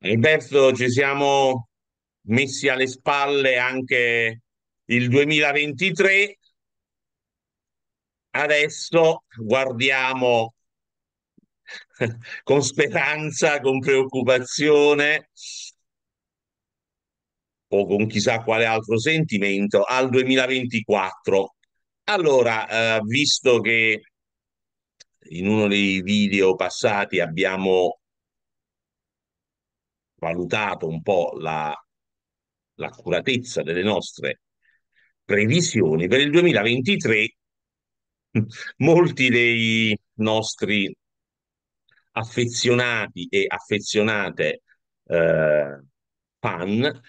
Alberto, ci siamo messi alle spalle anche il 2023. Adesso guardiamo con speranza, con preoccupazione o con chissà quale altro sentimento al 2024. Allora, eh, visto che in uno dei video passati abbiamo valutato un po' la, l'accuratezza delle nostre previsioni, per il 2023 molti dei nostri affezionati e affezionate eh, fan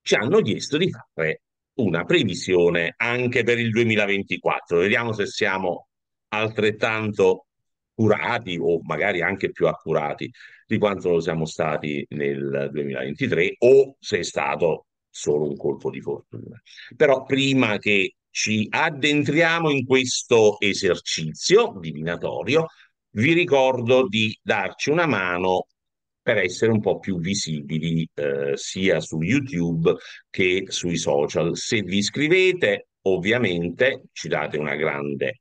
ci hanno chiesto di fare una previsione anche per il 2024. Vediamo se siamo altrettanto curati o magari anche più accurati di quanto lo siamo stati nel 2023 o se è stato solo un colpo di fortuna. Però prima che ci addentriamo in questo esercizio divinatorio, vi ricordo di darci una mano per essere un po' più visibili eh, sia su YouTube che sui social. Se vi iscrivete, ovviamente ci date una grande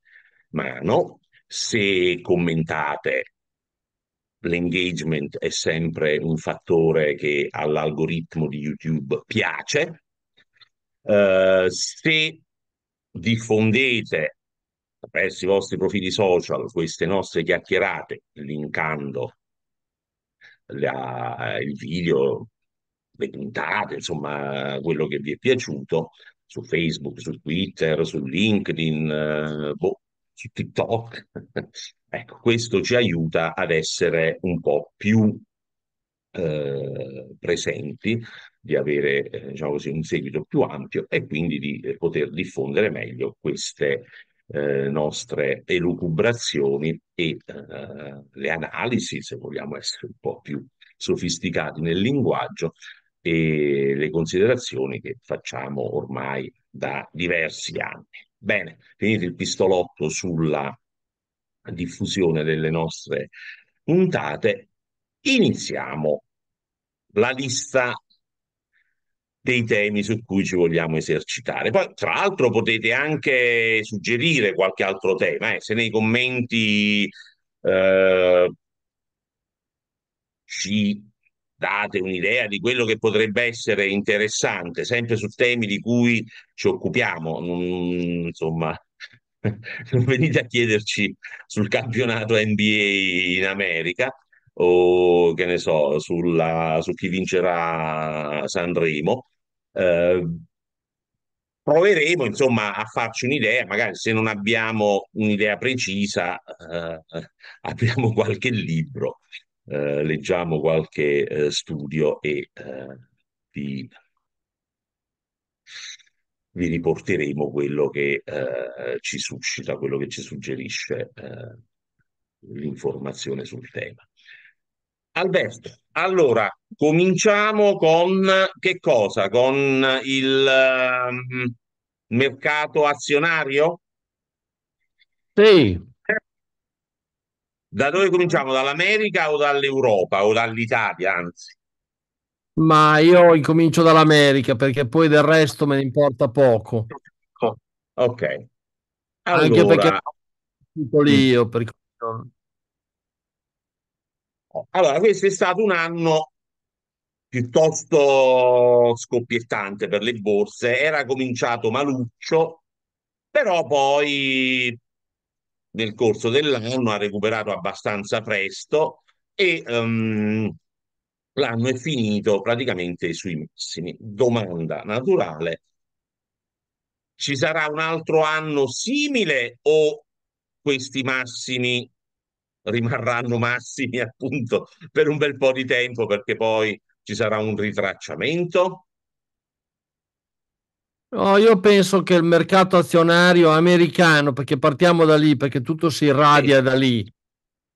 mano, se commentate l'engagement è sempre un fattore che all'algoritmo di YouTube piace. Uh, se diffondete attraverso i vostri profili social queste nostre chiacchierate, linkando la, eh, il video, le puntate, insomma, quello che vi è piaciuto su Facebook, su Twitter, su LinkedIn, eh, boh, su TikTok, Ecco, questo ci aiuta ad essere un po' più eh, presenti, di avere eh, diciamo così, un seguito più ampio e quindi di eh, poter diffondere meglio queste eh, nostre elucubrazioni e eh, le analisi, se vogliamo essere un po' più sofisticati nel linguaggio, e le considerazioni che facciamo ormai da diversi anni. Bene, finito il pistolotto sulla diffusione delle nostre puntate, iniziamo la lista dei temi su cui ci vogliamo esercitare. Poi, tra l'altro, potete anche suggerire qualche altro tema, eh, se nei commenti eh, ci date un'idea di quello che potrebbe essere interessante, sempre su temi di cui ci occupiamo, mm, insomma, non venite a chiederci sul campionato NBA in America o che ne so, sulla, su chi vincerà Sanremo. Eh, proveremo insomma a farci un'idea, magari se non abbiamo un'idea precisa, eh, apriamo qualche libro, eh, leggiamo qualche eh, studio e eh, vi vi riporteremo quello che eh, ci suscita, quello che ci suggerisce eh, l'informazione sul tema. Alberto, allora cominciamo con che cosa? Con il um, mercato azionario? Sì. Da dove cominciamo? Dall'America o dall'Europa o dall'Italia, anzi? Ma io incomincio dall'America perché poi del resto me ne importa poco. Oh, ok. Allora... perché io. Per... Allora, questo è stato un anno piuttosto scoppiettante per le borse. Era cominciato maluccio, però poi nel corso dell'anno ha recuperato abbastanza presto e... Um, l'anno è finito praticamente sui massimi. Domanda naturale, ci sarà un altro anno simile o questi massimi rimarranno massimi appunto per un bel po' di tempo perché poi ci sarà un ritracciamento? No, io penso che il mercato azionario americano, perché partiamo da lì, perché tutto si irradia sì. da lì,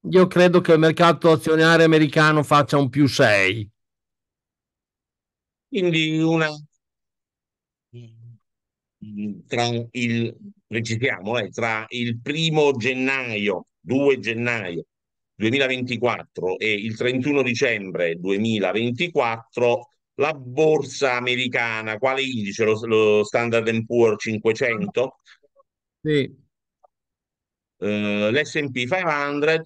io credo che il mercato azionario americano faccia un più 6. Quindi una tra il precisiamo eh, tra il primo gennaio 2 gennaio 2024 e il 31 dicembre 2024 la borsa americana quale indice lo, lo Standard Poor 500 sì. Uh, l'S&P 500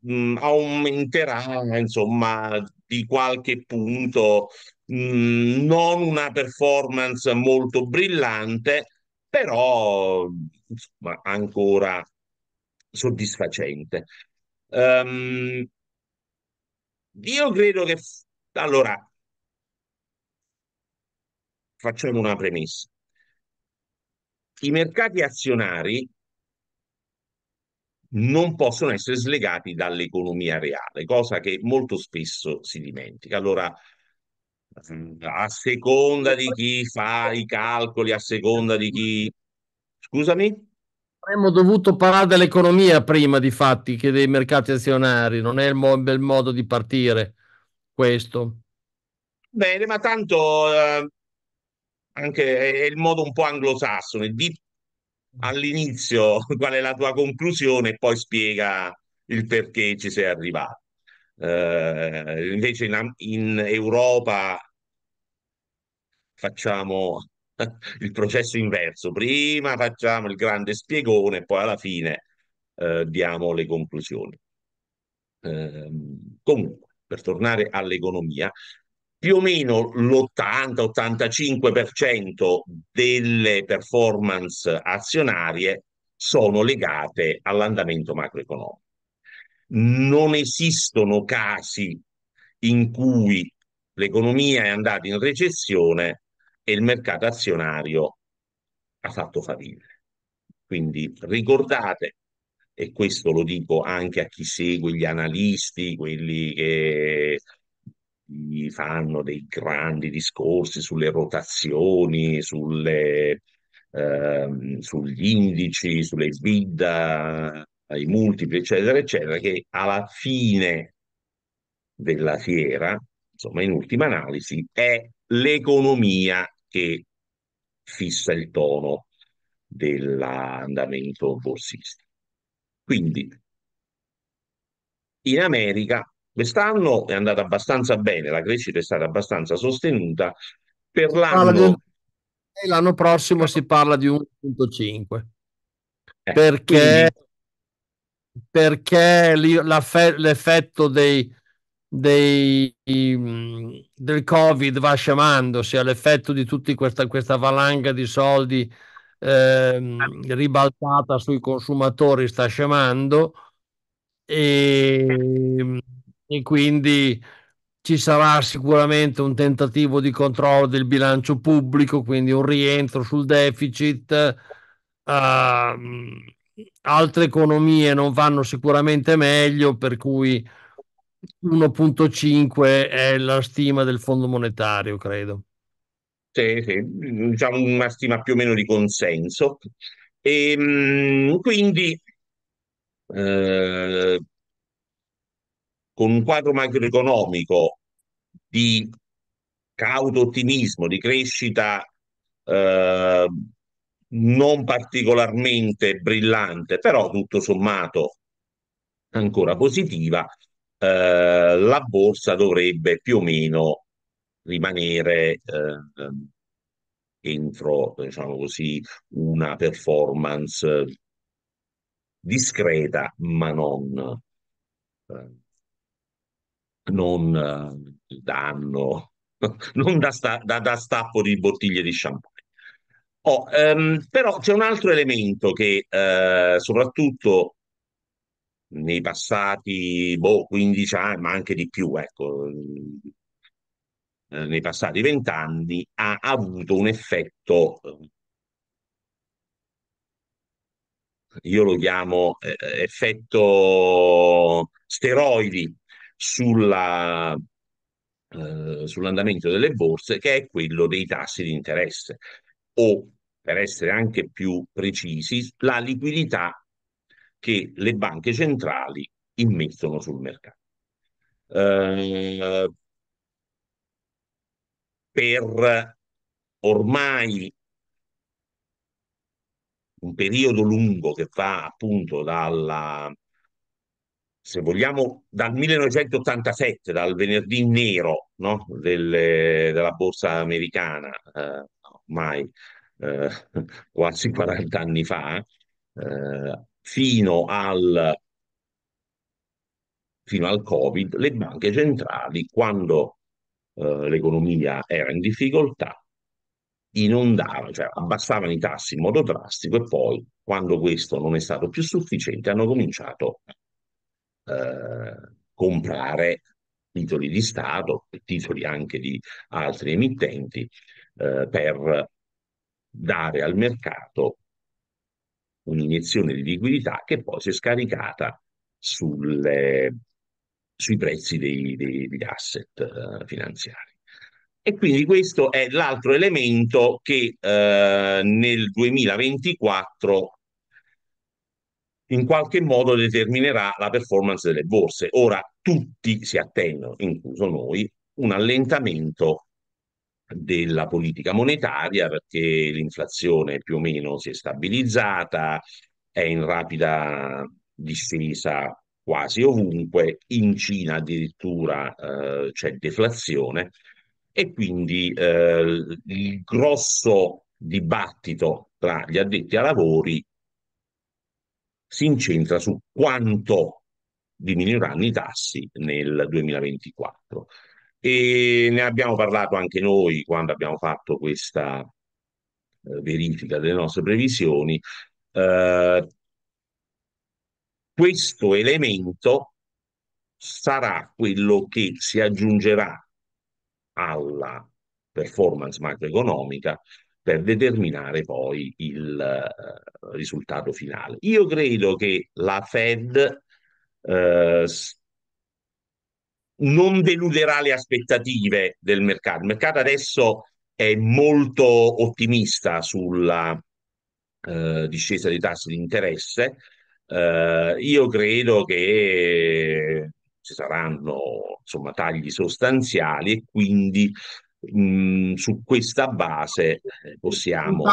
mh, mm, aumenterà insomma di qualche punto mh, mm, non una performance molto brillante però insomma ancora soddisfacente um, io credo che allora facciamo una premessa i mercati azionari non possono essere slegati dall'economia reale, cosa che molto spesso si dimentica. Allora, a seconda di chi fa i calcoli, a seconda di chi... Scusami? Avremmo dovuto parlare dell'economia prima, di fatti, che dei mercati azionari. Non è il mo- bel modo di partire questo. Bene, ma tanto eh, anche è il modo un po' anglosassone di all'inizio qual è la tua conclusione e poi spiega il perché ci sei arrivato. Eh, invece in, in Europa facciamo il processo inverso, prima facciamo il grande spiegone e poi alla fine eh, diamo le conclusioni. Eh, comunque, per tornare all'economia, più o meno l'80-85% delle performance azionarie sono legate all'andamento macroeconomico. Non esistono casi in cui l'economia è andata in recessione e il mercato azionario ha fatto faville. Quindi ricordate, e questo lo dico anche a chi segue gli analisti, quelli che fanno dei grandi discorsi sulle rotazioni, sulle, eh, sugli indici, sulle bid, ai multipli, eccetera, eccetera, che alla fine della fiera, insomma, in ultima analisi, è l'economia che fissa il tono dell'andamento borsista. Quindi in America Quest'anno è andata abbastanza bene, la crescita è stata abbastanza sostenuta. Per l'anno, e l'anno prossimo si parla di 1.5 eh, perché, quindi... perché l'effetto dei, dei, mm, del covid va sciamandosi l'effetto di tutta questa, questa valanga di soldi eh, ribaltata sui consumatori sta scemando e ehm, quindi ci sarà sicuramente un tentativo di controllo del bilancio pubblico, quindi un rientro sul deficit. Uh, altre economie non vanno sicuramente meglio, per cui 1.5 è la stima del Fondo Monetario, credo. Sì, sì, diciamo una stima più o meno di consenso. E, ehm, quindi eh, con un quadro macroeconomico di cauto ottimismo, di crescita eh, non particolarmente brillante, però tutto sommato ancora positiva, eh, la borsa dovrebbe più o meno rimanere eh, entro, diciamo così, una performance eh, discreta, ma non eh, non eh, da anno, non da, sta, da, da stappo di bottiglie di champagne. Oh, ehm, però c'è un altro elemento che eh, soprattutto nei passati boh, 15 anni, ma anche di più, ecco, eh, nei passati 20 anni ha avuto un effetto, eh, io lo chiamo effetto steroidi, sulla, eh, sull'andamento delle borse, che è quello dei tassi di interesse o, per essere anche più precisi, la liquidità che le banche centrali immettono sul mercato. Eh, per ormai un periodo lungo che va appunto dalla se vogliamo, dal 1987, dal venerdì nero no? Del, della borsa americana, eh, ormai eh, quasi 40 anni fa, eh, fino, al, fino al Covid, le banche centrali, quando eh, l'economia era in difficoltà, inondavano, cioè abbassavano i tassi in modo drastico e poi, quando questo non è stato più sufficiente, hanno cominciato a eh, comprare titoli di Stato, titoli anche di altri emittenti, eh, per dare al mercato un'iniezione di liquidità che poi si è scaricata sulle, sui prezzi dei, dei, degli asset eh, finanziari. E quindi questo è l'altro elemento che eh, nel 2024 in qualche modo determinerà la performance delle borse. Ora tutti si attendono, incluso noi, un allentamento della politica monetaria perché l'inflazione più o meno si è stabilizzata, è in rapida discesa quasi ovunque, in Cina addirittura eh, c'è deflazione e quindi eh, il grosso dibattito tra gli addetti ai lavori si incentra su quanto diminuiranno i tassi nel 2024. E ne abbiamo parlato anche noi quando abbiamo fatto questa eh, verifica delle nostre previsioni. Eh, questo elemento sarà quello che si aggiungerà alla performance macroeconomica per determinare poi il uh, risultato finale. Io credo che la Fed uh, non deluderà le aspettative del mercato. Il mercato adesso è molto ottimista sulla uh, discesa dei tassi di interesse. io credo che ci saranno insomma, tagli sostanziali e quindi mh, su questa base eh, possiamo...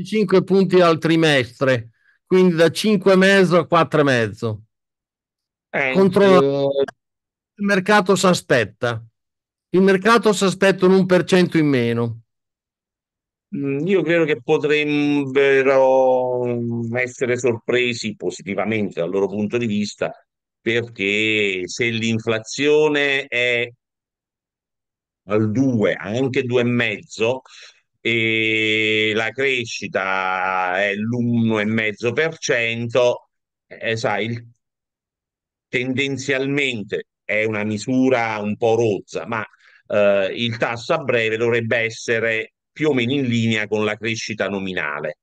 5 punti al trimestre, quindi da 5,5 a 4,5. Eh, Contro... Eh... Il mercato si aspetta. Il mercato si aspetta un 1% in meno. Io credo che potrebbero essere sorpresi positivamente dal loro punto di vista perché se l'inflazione è al 2, anche 2,5 e la crescita è l'1,5%, eh, sai, il, tendenzialmente è una misura un po' rozza, ma eh, il tasso a breve dovrebbe essere più o meno in linea con la crescita nominale.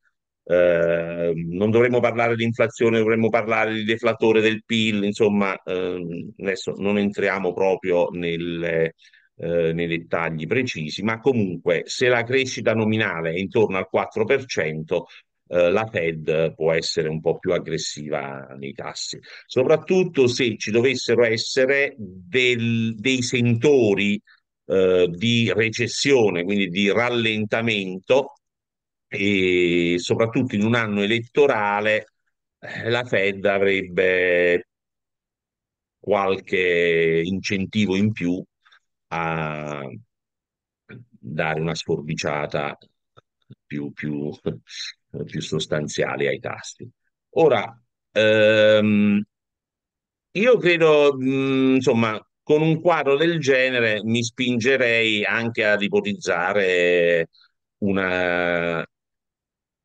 Eh, non dovremmo parlare di inflazione, dovremmo parlare di deflatore del PIL, insomma, eh, adesso non entriamo proprio nel, eh, nei dettagli precisi, ma comunque se la crescita nominale è intorno al 4%, eh, la Fed può essere un po' più aggressiva nei tassi, soprattutto se ci dovessero essere del, dei sentori eh, di recessione, quindi di rallentamento e soprattutto in un anno elettorale eh, la Fed avrebbe qualche incentivo in più a dare una sforbiciata più, più, più sostanziale ai tasti. Ora, ehm, io credo, mh, mm, insomma, con un quadro del genere mi spingerei anche ad ipotizzare una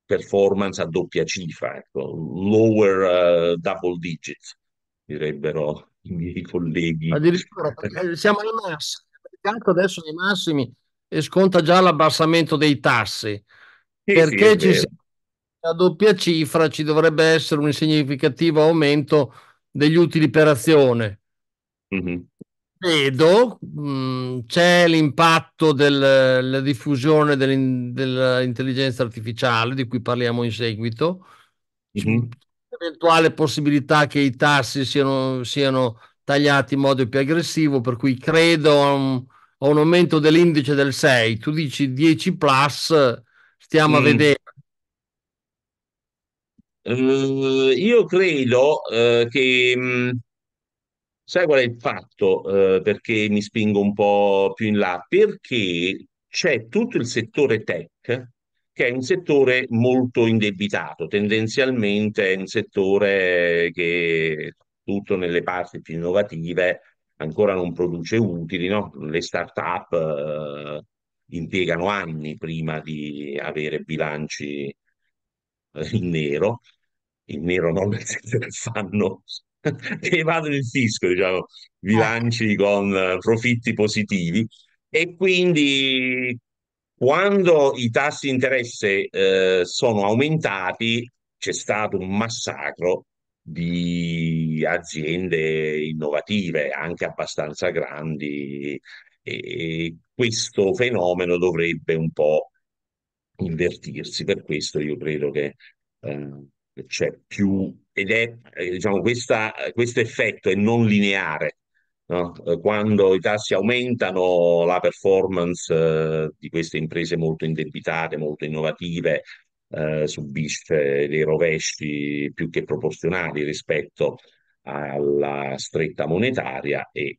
performance a doppia cifra, ecco, lower uh, double digits, direbbero i miei colleghi. Addirittura, siamo alla massa mercato adesso nei massimi e sconta già l'abbassamento dei tassi. Sì, perché sì, ci sia una doppia cifra ci dovrebbe essere un significativo aumento degli utili per azione. Mm-hmm. Vedo, mh, mm, c'è l'impatto della diffusione dell'in, dell'intelligenza artificiale di cui parliamo in seguito, mm-hmm. eventuale possibilità che i tassi siano, siano tagliati in modo più aggressivo, per cui credo a un, a un aumento dell'indice del 6, tu dici 10 plus, stiamo mm. a vedere. Uh, io credo uh, che mm, sai qual è il fatto uh, perché mi spingo un po' più in là? Perché c'è tutto il settore tech che è un settore molto indebitato, tendenzialmente è un settore che soprattutto nelle parti più innovative, ancora non produce utili, no? le start-up eh, impiegano anni prima di avere bilanci eh, in nero, in nero non nel senso che fanno che evadono il fisco, diciamo, bilanci certo. con profitti positivi e quindi quando i tassi di interesse eh, sono aumentati c'è stato un massacro di aziende innovative, anche abbastanza grandi, e questo fenomeno dovrebbe un po' invertirsi. Per questo io credo che eh, c'è più, ed è eh, diciamo, questa, questo effetto è non lineare. No? Eh, quando i tassi aumentano, la performance eh, di queste imprese molto indebitate, molto innovative, eh, subisce dei rovesci più che proporzionali rispetto alla stretta monetaria e eh,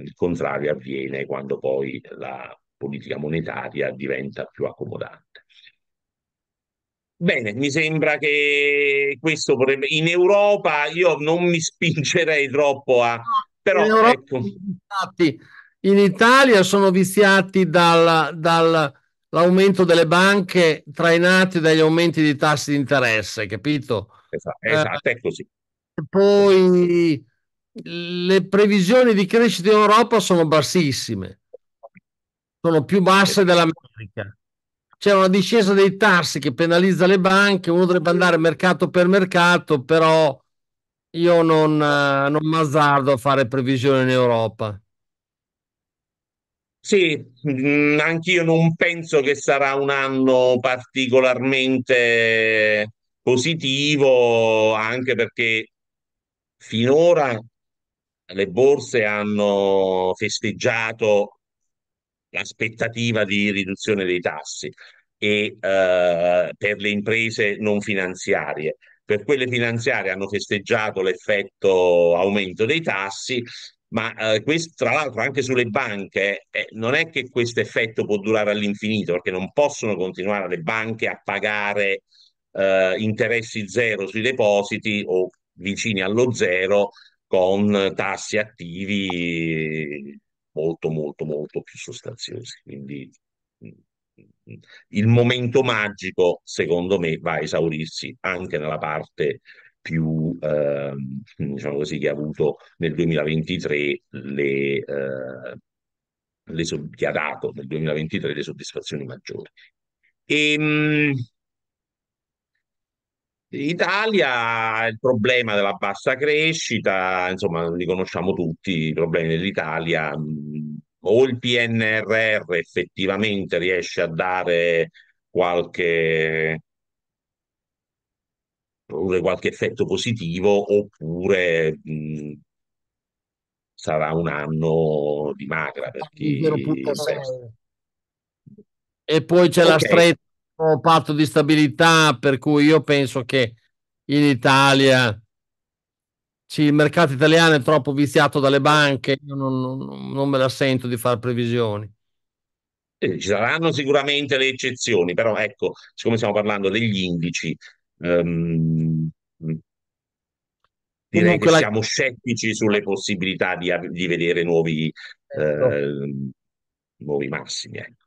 il contrario avviene quando poi la politica monetaria diventa più accomodante. Bene, mi sembra che questo potrebbe... In Europa io non mi spingerei troppo a... Però, in, Europa, ecco... in Italia sono viziati dal, dal l'aumento delle banche trainati dagli aumenti di tassi di interesse, capito? Esatto, esatto è così. E poi le previsioni di crescita in Europa sono bassissime, sono più basse eh. dell'America. C'è una discesa dei tassi che penalizza le banche, uno dovrebbe andare mercato per mercato, però io non, non mazzardo a fare previsioni in Europa. Sì, mm, anch'io non penso che sarà un anno particolarmente positivo, anche perché finora le borse hanno festeggiato l'aspettativa di riduzione dei tassi e eh, per le imprese non finanziarie. Per quelle finanziarie hanno festeggiato l'effetto aumento dei tassi, ma eh, questo, tra l'altro anche sulle banche eh, non è che questo effetto può durare all'infinito perché non possono continuare le banche a pagare eh, interessi zero sui depositi o vicini allo zero con tassi attivi molto molto molto più sostanziosi quindi mm, mm, il momento magico secondo me va a esaurirsi anche nella parte più, eh, diciamo così, che ha avuto nel 2023 le, eh, le so- che ha dato nel 2023 le soddisfazioni maggiori. E, ehm, mh, Italia, il problema della bassa crescita, insomma, li conosciamo tutti i problemi dell'Italia. Mh, o il PNRR effettivamente riesce a dare qualche produrre qualche effetto positivo oppure mh, mhmm, sarà un anno di magra perché e poi c'è okay. la stretta patto di stabilità per cui io penso che in Italia sì, il mercato italiano è troppo viziato dalle banche io non, non, non me la sento di fare previsioni eh, ci saranno sicuramente le eccezioni però ecco siccome stiamo parlando degli indici Um, direi che la... siamo scettici sulle possibilità di, di vedere nuovi, eh, nuovi massimi. Ecco.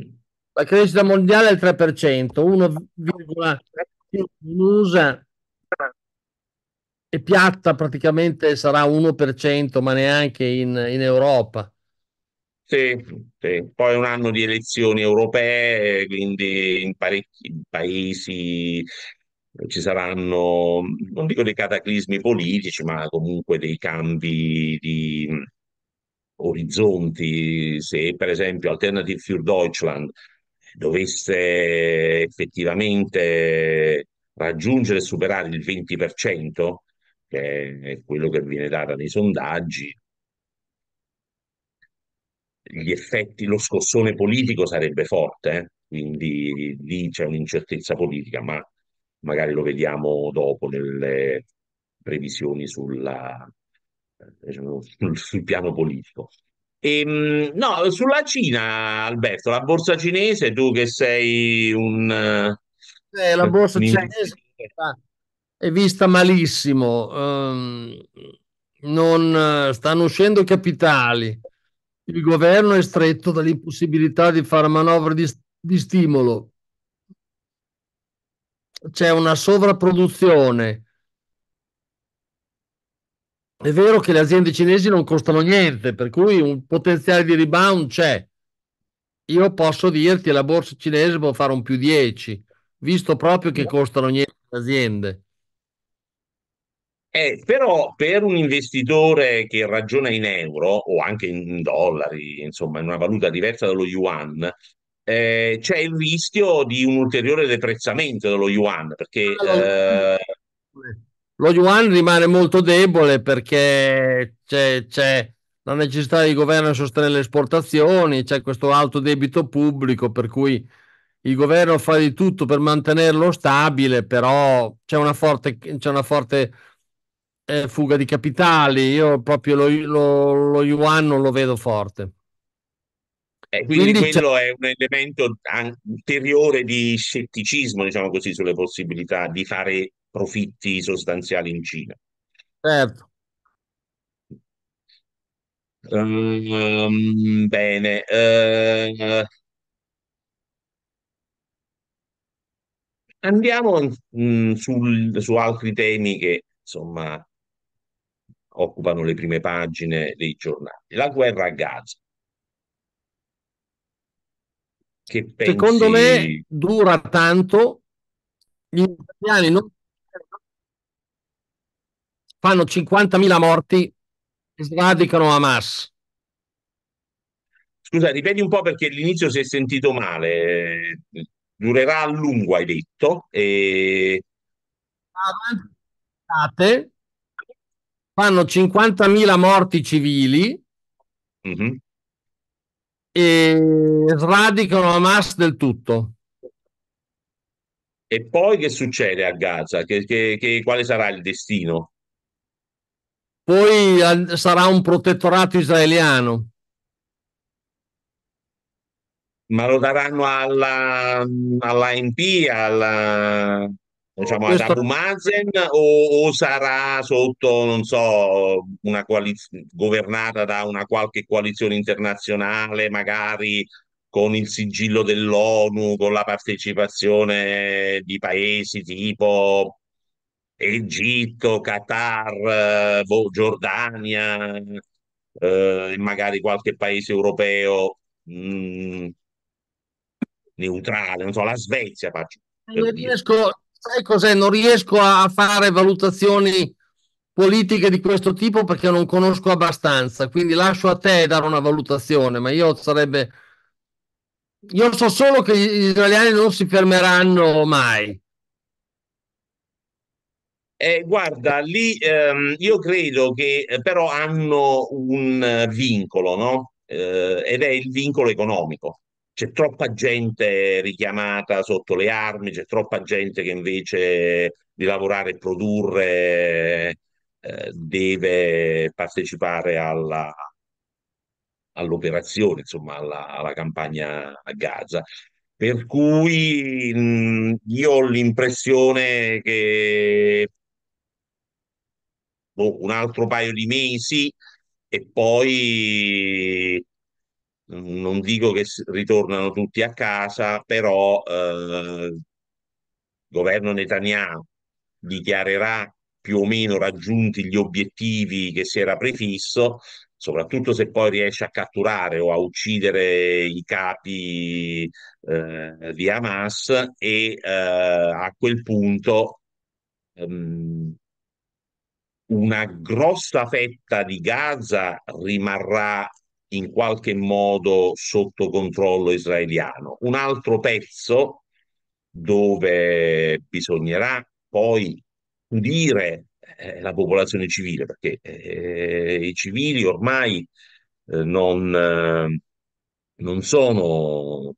Mm. La crescita mondiale è il 3%, 1,3% in USA e piatta praticamente sarà 1%, ma neanche in, in Europa. Sì, sì. Poi è un anno di elezioni europee, quindi in parecchi paesi eh, ci saranno, non dico dei cataclismi politici, ma comunque dei cambi di mm, orizzonti. Se per esempio Alternative für Deutschland dovesse effettivamente raggiungere e superare il 20%, che è quello che viene dato nei sondaggi, gli effetti, lo scossone politico sarebbe forte, eh? quindi lì c'è un'incertezza politica, ma magari lo vediamo dopo nelle previsioni sulla, diciamo, sul, sul piano politico. E, ehm, no, sulla Cina, Alberto, la borsa cinese, tu che sei un... Eh, la borsa un... cinese è vista malissimo, um, non stanno uscendo capitali il governo è stretto dall'impossibilità di fare manovre di, di stimolo. C'è una sovrapproduzione. È vero che le aziende cinesi non costano niente, per cui un potenziale di rebound c'è. Io posso dirti che la borsa cinese può fare un più 10, visto proprio che costano niente le aziende. Eh, però per un investitore che ragiona in euro o anche in dollari, insomma in una valuta diversa dallo yuan, eh, c'è il rischio di un ulteriore deprezzamento dello yuan perché allora, ah, eh... lo yuan rimane molto debole perché c'è, c'è la necessità di governo di sostenere le esportazioni, c'è questo alto debito pubblico per cui il governo fa di tutto per mantenerlo stabile, però c'è una forte, c'è una forte eh, fuga di capitali, io proprio lo, lo, lo yuan non lo vedo forte. Eh, quindi, quindi quello è un elemento ulteriore di scetticismo, diciamo così, sulle possibilità di fare profitti sostanziali in Cina. Certo. Um, bene. Uh, andiamo mh, mm, sul, su altri temi che, insomma, occupano le prime pagine dei giornali. La guerra a Gaza. Che pensi... Secondo me dura tanto, gli italiani non... fanno 50.000 morti e sradicano Hamas. Scusa, ripeti un po' perché all'inizio si è sentito male. Durerà a lungo, hai detto. E... Avanti, fanno 50.000 morti civili mm-hmm. e sradicano Hamas del tutto. E poi che succede a Gaza? Che, che, che, quale sarà il destino? Poi sarà un protettorato israeliano. Ma lo daranno alla, alla MP, alla, diciamo questo... ad Abu Mazen o, o, sarà sotto, non so, una coalizione governata da una qualche coalizione internazionale, magari con il sigillo dell'ONU, con la partecipazione di paesi tipo Egitto, Qatar, eh, boh, Giordania eh, magari qualche paese europeo mh, mm, neutrale, non so, la Svezia faccio. Non riesco, sai cos'è? Non riesco a fare valutazioni politiche di questo tipo perché non conosco abbastanza, quindi lascio a te dare una valutazione, ma io sarebbe... Io so solo che gli israeliani non si fermeranno mai. Eh, guarda, lì ehm, io credo che eh, però hanno un eh, vincolo, no? Eh, ed è il vincolo economico c'è troppa gente richiamata sotto le armi, c'è troppa gente che invece di lavorare e produrre eh, deve partecipare alla, all'operazione, insomma alla, alla, campagna a Gaza. Per cui mh, io ho l'impressione che boh, un altro paio di mesi e poi non dico che ritornano tutti a casa, però eh, il governo Netanyahu dichiarerà più o meno raggiunti gli obiettivi che si era prefisso, soprattutto se poi riesce a catturare o a uccidere i capi eh, di Hamas e eh, a quel punto ehm, una grossa fetta di Gaza rimarrà in qualche modo sotto controllo israeliano. Un altro pezzo dove bisognerà poi udire eh, la popolazione civile, perché eh, i civili ormai eh, non, eh, non, sono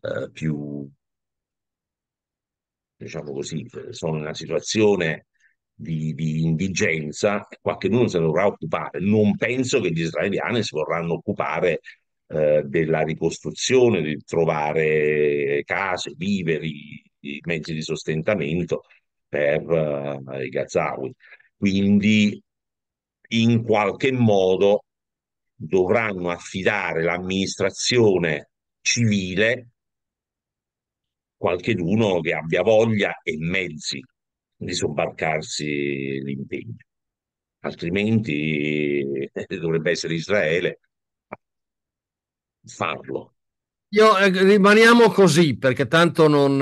eh, più, diciamo così, sono in una situazione di, di indigenza, qualcuno se ne dovrà occupare. Non penso che gli israeliani si vorranno occupare eh, della ricostruzione, di trovare case, viveri, mezzi di sostentamento per uh, i Gazawi. Quindi in qualche modo dovranno affidare l'amministrazione civile qualcheduno che abbia voglia e mezzi di sobbarcarsi l'impegno. Altrimenti eh, dovrebbe essere Israele a farlo. Io, eh, rimaniamo così perché tanto non...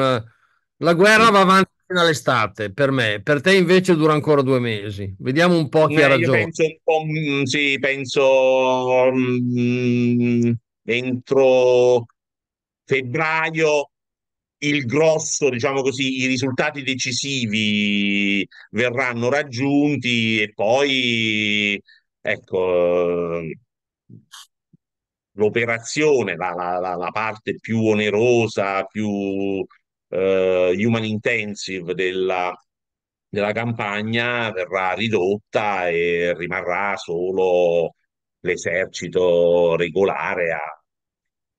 La guerra va avanti fino all'estate per me, per te invece dura ancora due mesi. Vediamo un po' chi eh, ha ragione. Penso, um, sì, penso um, entro febbraio il grosso, diciamo così, i risultati decisivi verranno raggiunti e poi, ecco, l'operazione, la, la, la parte più onerosa, più eh, human intensive della, della campagna verrà ridotta e rimarrà solo l'esercito regolare a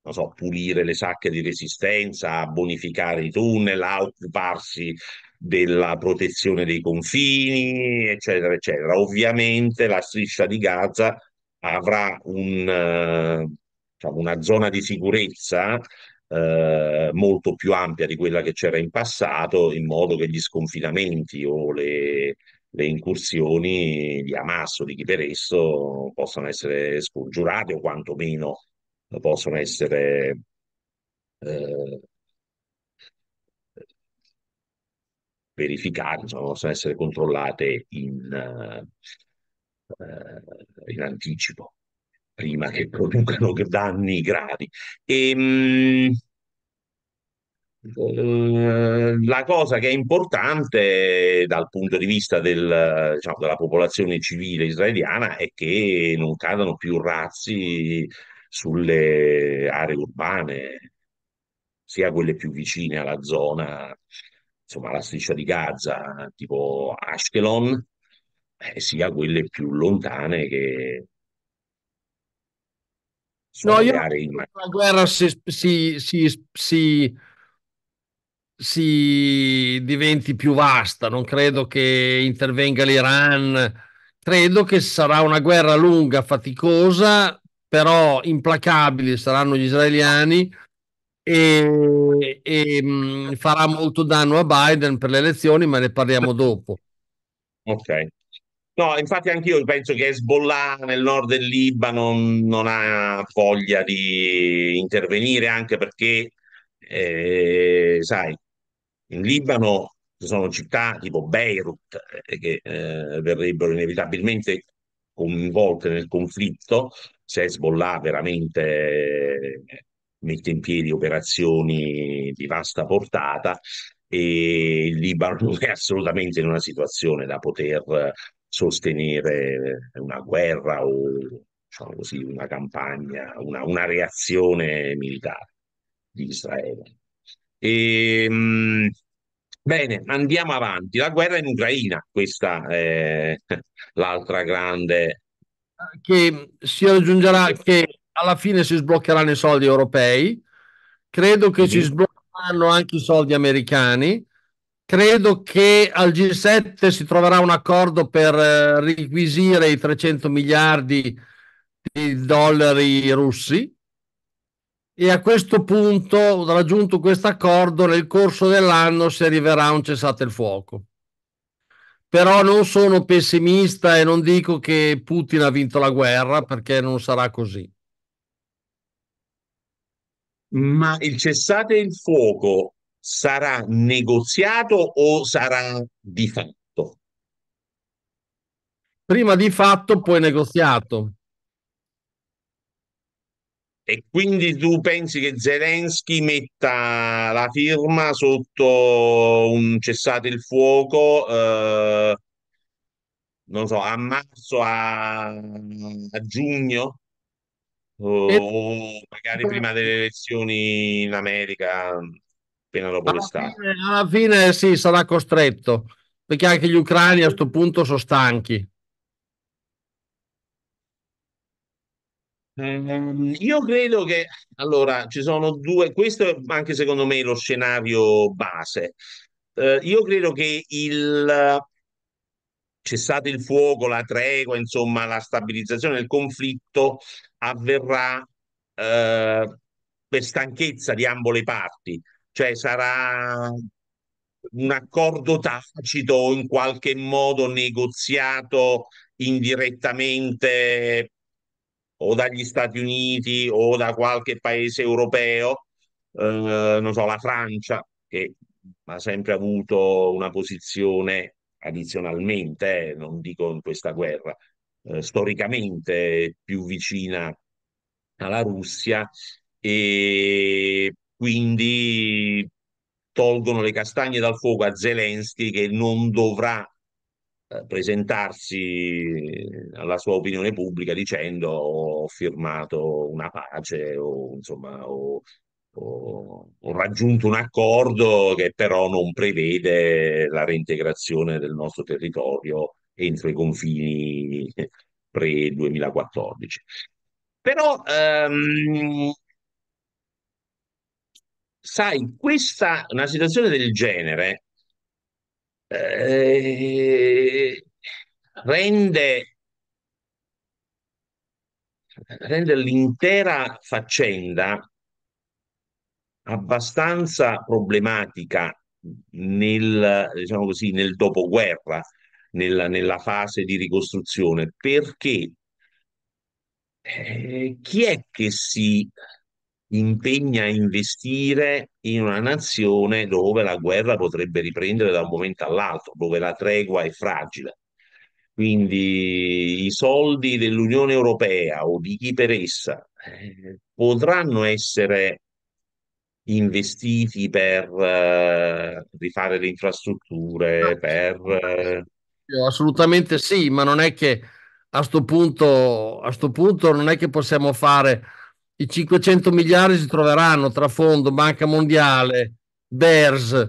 non so, pulire le sacche di resistenza, bonificare i tunnel, occuparsi della protezione dei confini, eccetera, eccetera. Ovviamente la striscia di Gaza avrà un, eh, diciamo una zona di sicurezza eh, molto più ampia di quella che c'era in passato, in modo che gli sconfinamenti o le, le incursioni di Hamas o di chi per esso possano essere scongiurate o quantomeno possono essere eh, verificate, insomma, possono essere controllate in, eh, in anticipo, prima che producano danni gravi. E, ehm, mh, eh, la cosa che è importante dal punto di vista del, diciamo, della popolazione civile israeliana è che non cadano più razzi sulle aree urbane, sia quelle più vicine alla zona, insomma, alla striscia di Gaza, tipo Ashkelon, eh, sia quelle più lontane che No, io non in... credo che la guerra si, si, si, si- si diventi più vasta, non credo che intervenga l'Iran, credo che sarà una guerra lunga, faticosa, però implacabili saranno gli israeliani e, e mh, mm, farà molto danno a Biden per le elezioni, ma ne parliamo dopo. Ok. No, infatti anch'io penso che Hezbollah nel nord del Libano non ha voglia di intervenire, anche perché, eh, sai, in Libano ci sono città tipo Beirut eh, che eh, verrebbero inevitabilmente coinvolte nel conflitto, se Hezbollah veramente mette in piedi operazioni di vasta portata e il Libano è assolutamente in una situazione da poter sostenere una guerra o diciamo così, una campagna, una, una reazione militare di Israele. E, ehm, mh, Bene, andiamo avanti. La guerra in Ucraina, questa è eh, l'altra grande... Che si raggiungerà, che alla fine si sbloccheranno i soldi europei, credo che sì. si sbloccheranno anche i soldi americani, credo che al G7 si troverà un accordo per eh, riquisire i 300 miliardi di dollari russi e a questo punto, raggiunto questo accordo, nel corso dell'anno si arriverà a un cessate il fuoco. Però non sono pessimista e non dico che Putin ha vinto la guerra perché non sarà così. Ma il cessate il fuoco sarà negoziato o sarà di fatto? Prima di fatto, poi negoziato. E quindi tu pensi che Zelensky metta la firma sotto un cessate il fuoco, eh, non so, a marzo, a, a giugno? O, o magari eh. prima delle elezioni in America, appena dopo alla l'estate. Fine, alla fine sì, sarà costretto, perché anche gli ucraini a questo punto sono stanchi. Eh, io credo che allora ci sono due, questo è anche secondo me lo scenario base. Eh, io credo che il cessate il fuoco, la tregua, insomma, la stabilizzazione del conflitto avverrà eh, per stanchezza di ambo le parti, cioè sarà un accordo tacito in qualche modo negoziato indirettamente o dagli Stati Uniti o da qualche paese europeo, eh, non so, la Francia, che ha sempre avuto una posizione addizionalmente, eh, non dico in questa guerra, eh, storicamente più vicina alla Russia e quindi tolgono le castagne dal fuoco a Zelensky che non dovrà eh, presentarsi alla sua opinione pubblica dicendo ho firmato una pace o insomma ho, ho, ho, raggiunto un accordo che però non prevede la reintegrazione del nostro territorio entro i confini pre-2014. Però ehm, sai, questa, una situazione del genere eh, rende, rende l'intera faccenda abbastanza problematica nel, diciamo così, nel dopoguerra, nella, nella fase di ricostruzione, perché eh, chi è che si impegna a investire in una nazione dove la guerra potrebbe riprendere da un momento all'altro, dove la tregua è fragile. Quindi i soldi dell'Unione Europea o di chi per essa eh, potranno essere investiti per eh, rifare le infrastrutture, ah, per... Eh... Assolutamente sì, ma non è che a questo punto, punto non è che possiamo fare i 500 miliardi si troveranno tra fondo, Banca Mondiale, BERS,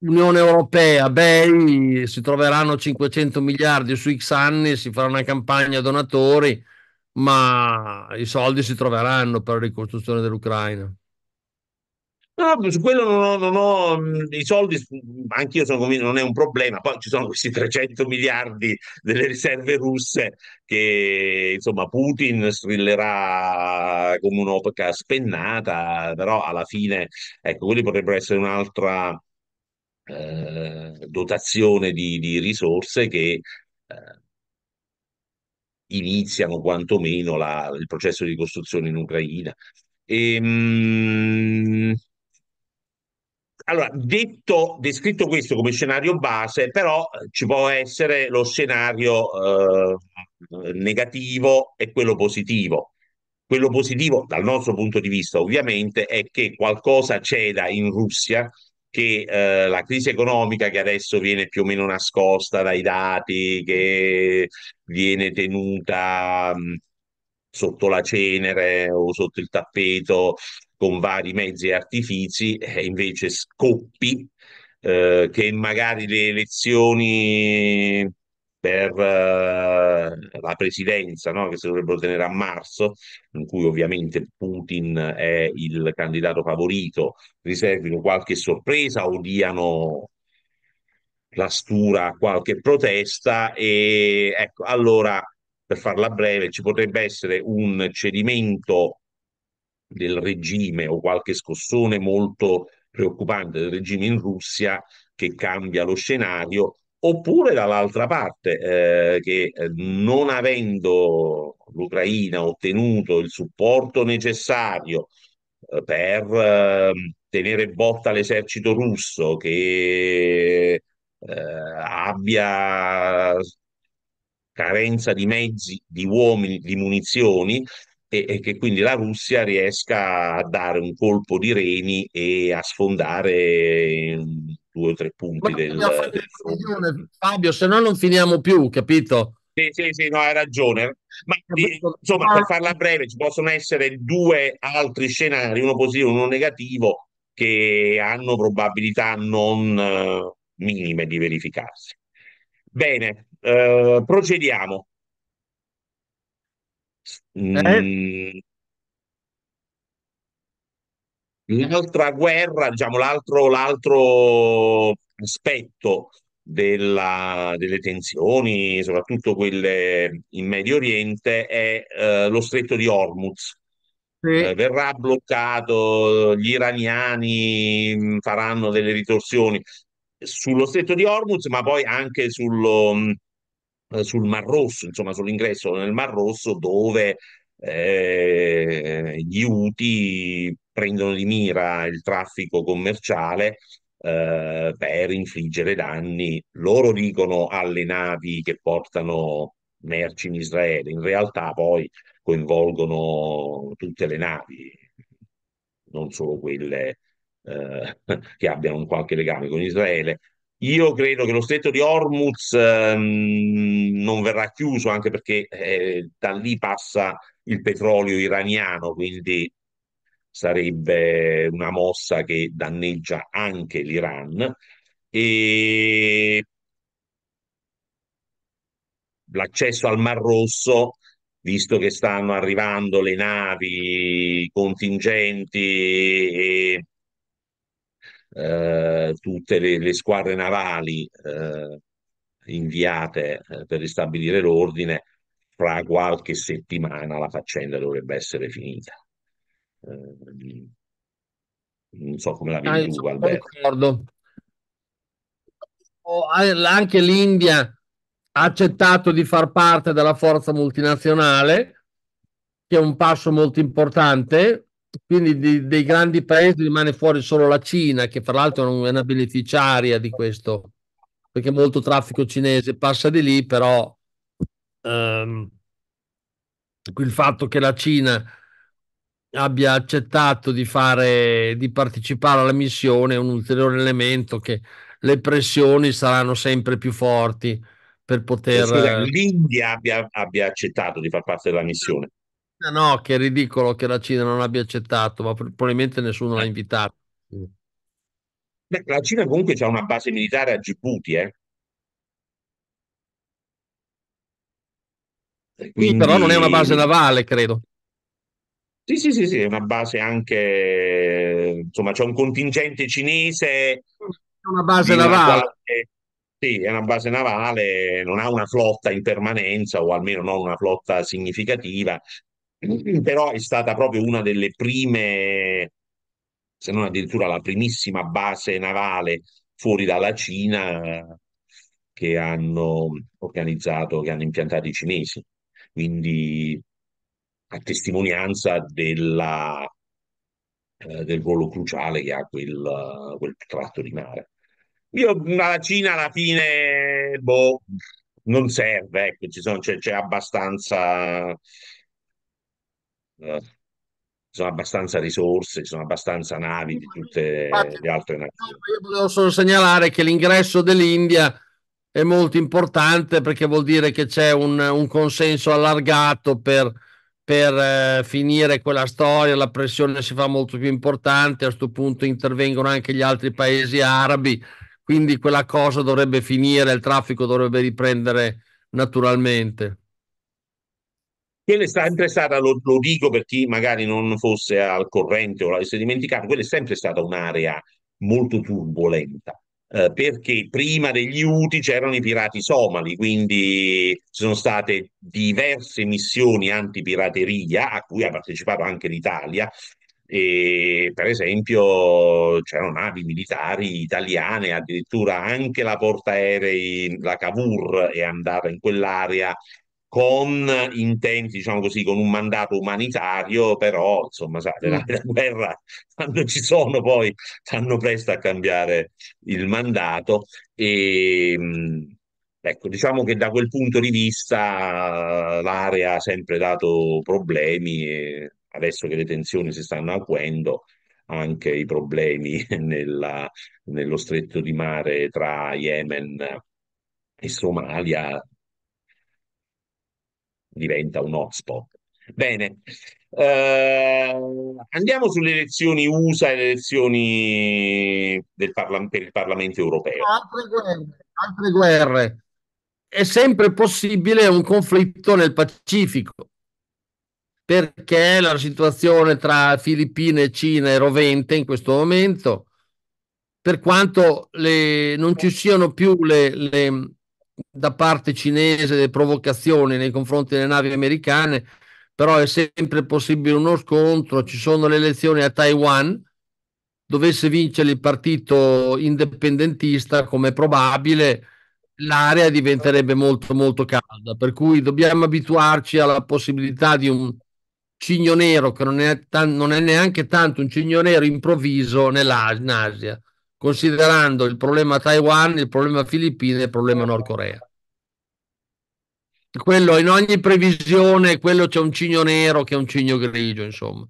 Unione Europea, BEI, si troveranno 500 miliardi su X anni, si farà una campagna donatori, ma i soldi si troveranno per la ricostruzione dell'Ucraina. No, su quello non ho, non ho i soldi, anch'io sono convinto, non è un problema. Poi ci sono questi 300 miliardi delle riserve russe che insomma Putin strillerà come un'oca spennata, però alla fine, ecco, quelli potrebbero essere un'altra eh, dotazione di, di, risorse che... Eh, iniziano quantomeno la, il processo di costruzione in Ucraina. E, ehm, mh, allora, detto, descritto questo come scenario base, però eh, ci può essere lo scenario eh, negativo e quello positivo. Quello positivo, dal nostro punto di vista, ovviamente, è che qualcosa ceda in Russia, che eh, la crisi economica che adesso viene più o meno nascosta dai dati, che viene tenuta mh, sotto la cenere o sotto il tappeto con vari mezzi e artifici e invece scoppi eh, che magari le elezioni per eh, la presidenza no? che si dovrebbero tenere a marzo, in cui ovviamente Putin è il candidato favorito, riservino qualche sorpresa o diano la stura a qualche protesta e ecco, allora per farla breve ci potrebbe essere un cedimento del regime o qualche scossone molto preoccupante del regime in Russia che cambia lo scenario, oppure dall'altra parte eh, che eh, non avendo l'Ucraina ottenuto il supporto necessario eh, per eh, tenere botta l'esercito russo che eh, abbia carenza di mezzi, di uomini, di munizioni, e, e, che quindi la Russia riesca a dare un colpo di reni e a sfondare ehm, due o tre punti del, del fine, Fabio, se no non finiamo più, capito? Sì, sì, sì, no, hai ragione. Ma insomma, per farla breve, ci possono essere due altri scenari, uno positivo e uno negativo, che hanno probabilità non eh, minime di verificarsi. Bene, eh, procediamo. Eh? Mm, l'altra guerra, diciamo, l'altro, aspetto della, delle tensioni, soprattutto quelle in Medio Oriente, è eh, lo stretto di Hormuz. Eh, verrà bloccato, gli iraniani mm, faranno delle ritorsioni sullo stretto di Hormuz, ma poi anche sullo, mm, eh, sul Mar Rosso, insomma sull'ingresso nel Mar Rosso dove eh, gli UTI prendono di mira il traffico commerciale eh, per infliggere danni, loro dicono alle navi che portano merci in Israele, in realtà poi coinvolgono tutte le navi, non solo quelle eh, che abbiano un qualche legame con Israele, io credo che lo stretto di Hormuz ehm, non verrà chiuso anche perché eh, da lì passa il petrolio iraniano, quindi sarebbe una mossa che danneggia anche l'Iran. E l'accesso al Mar Rosso, visto che stanno arrivando le navi contingenti e eh, tutte le, le, squadre navali eh, inviate eh, per ristabilire l'ordine, fra qualche settimana la faccenda dovrebbe essere finita. Eh, non so come la vedi ah, tu, Alberto. Oh, ah, anche l'India ha accettato di far parte della forza multinazionale, che è un passo molto importante, quindi dei, dei grandi paesi rimane fuori solo la Cina, che fra l'altro è una beneficiaria di questo, perché molto traffico cinese passa di lì, però ehm, il fatto che la Cina abbia accettato di, fare, di partecipare alla missione è un ulteriore elemento che le pressioni saranno sempre più forti per poter... Scusa, l'India abbia, abbia accettato di far parte della missione no, che è ridicolo che la Cina non abbia accettato, ma probabilmente nessuno l'ha eh. invitato. Mm. Beh, la Cina comunque ha una base militare a Djibouti, eh. Quindi... Sì, però non è una base navale, credo. Sì, sì, sì, sì, è una base anche, insomma, c'è un contingente cinese. Una base navale. Quale... Sì, è una base navale, non ha una flotta in permanenza o almeno non una flotta significativa, però è stata proprio una delle prime, se non addirittura la primissima base navale fuori dalla Cina che hanno organizzato, che hanno impiantato i cinesi. Quindi a testimonianza della, eh, del ruolo cruciale che ha quel, quel tratto di mare. Io la Cina alla fine boh, non serve, ecco, ci sono, c'è, c'è abbastanza ci eh, sono abbastanza risorse, ci sono abbastanza navi di tutte le altre nazioni. Io volevo solo segnalare che l'ingresso dell'India è molto importante perché vuol dire che c'è un, un consenso allargato per, per eh, finire quella storia, la pressione si fa molto più importante, a questo punto intervengono anche gli altri paesi arabi, quindi quella cosa dovrebbe finire, il traffico dovrebbe riprendere naturalmente quello è sempre stata, lo, lo, dico per chi magari non fosse al corrente o l'avesse dimenticato, quella è sempre stata un'area molto turbolenta. Eh, perché prima degli Uti c'erano i pirati somali, quindi ci sono state diverse missioni antipirateria a cui ha partecipato anche l'Italia, e per esempio c'erano navi militari italiane, addirittura anche la portaerei, la Cavour è andata in quell'area con intenti, diciamo così, con un mandato umanitario, però insomma, sa, mm. la, la guerra quando ci sono poi stanno presto a cambiare il mandato e ehm, ecco, diciamo che da quel punto di vista eh, l'area ha sempre dato problemi e adesso che le tensioni si stanno acuendo anche i problemi nella, nello stretto di mare tra Yemen e Somalia diventa un hotspot. Bene, uh, andiamo sulle elezioni USA e le elezioni parla- per il Parlamento europeo. Altre guerre, altre guerre. È sempre possibile un conflitto nel Pacifico perché la situazione tra Filippine e Cina è rovente in questo momento, per quanto le, non ci siano più le, le, da parte cinese delle provocazioni nei confronti delle navi americane, però è sempre possibile uno scontro, ci sono le elezioni a Taiwan, dovesse vincere il partito indipendentista come è probabile, l'area diventerebbe molto molto calda, per cui dobbiamo abituarci alla possibilità di un cigno nero che non è, tan- non è neanche tanto un cigno nero improvviso nell'Asia considerando il problema Taiwan, il problema Filippine e il problema Nord Corea. Quello in ogni previsione, quello c'è un cigno nero che è un cigno grigio, insomma.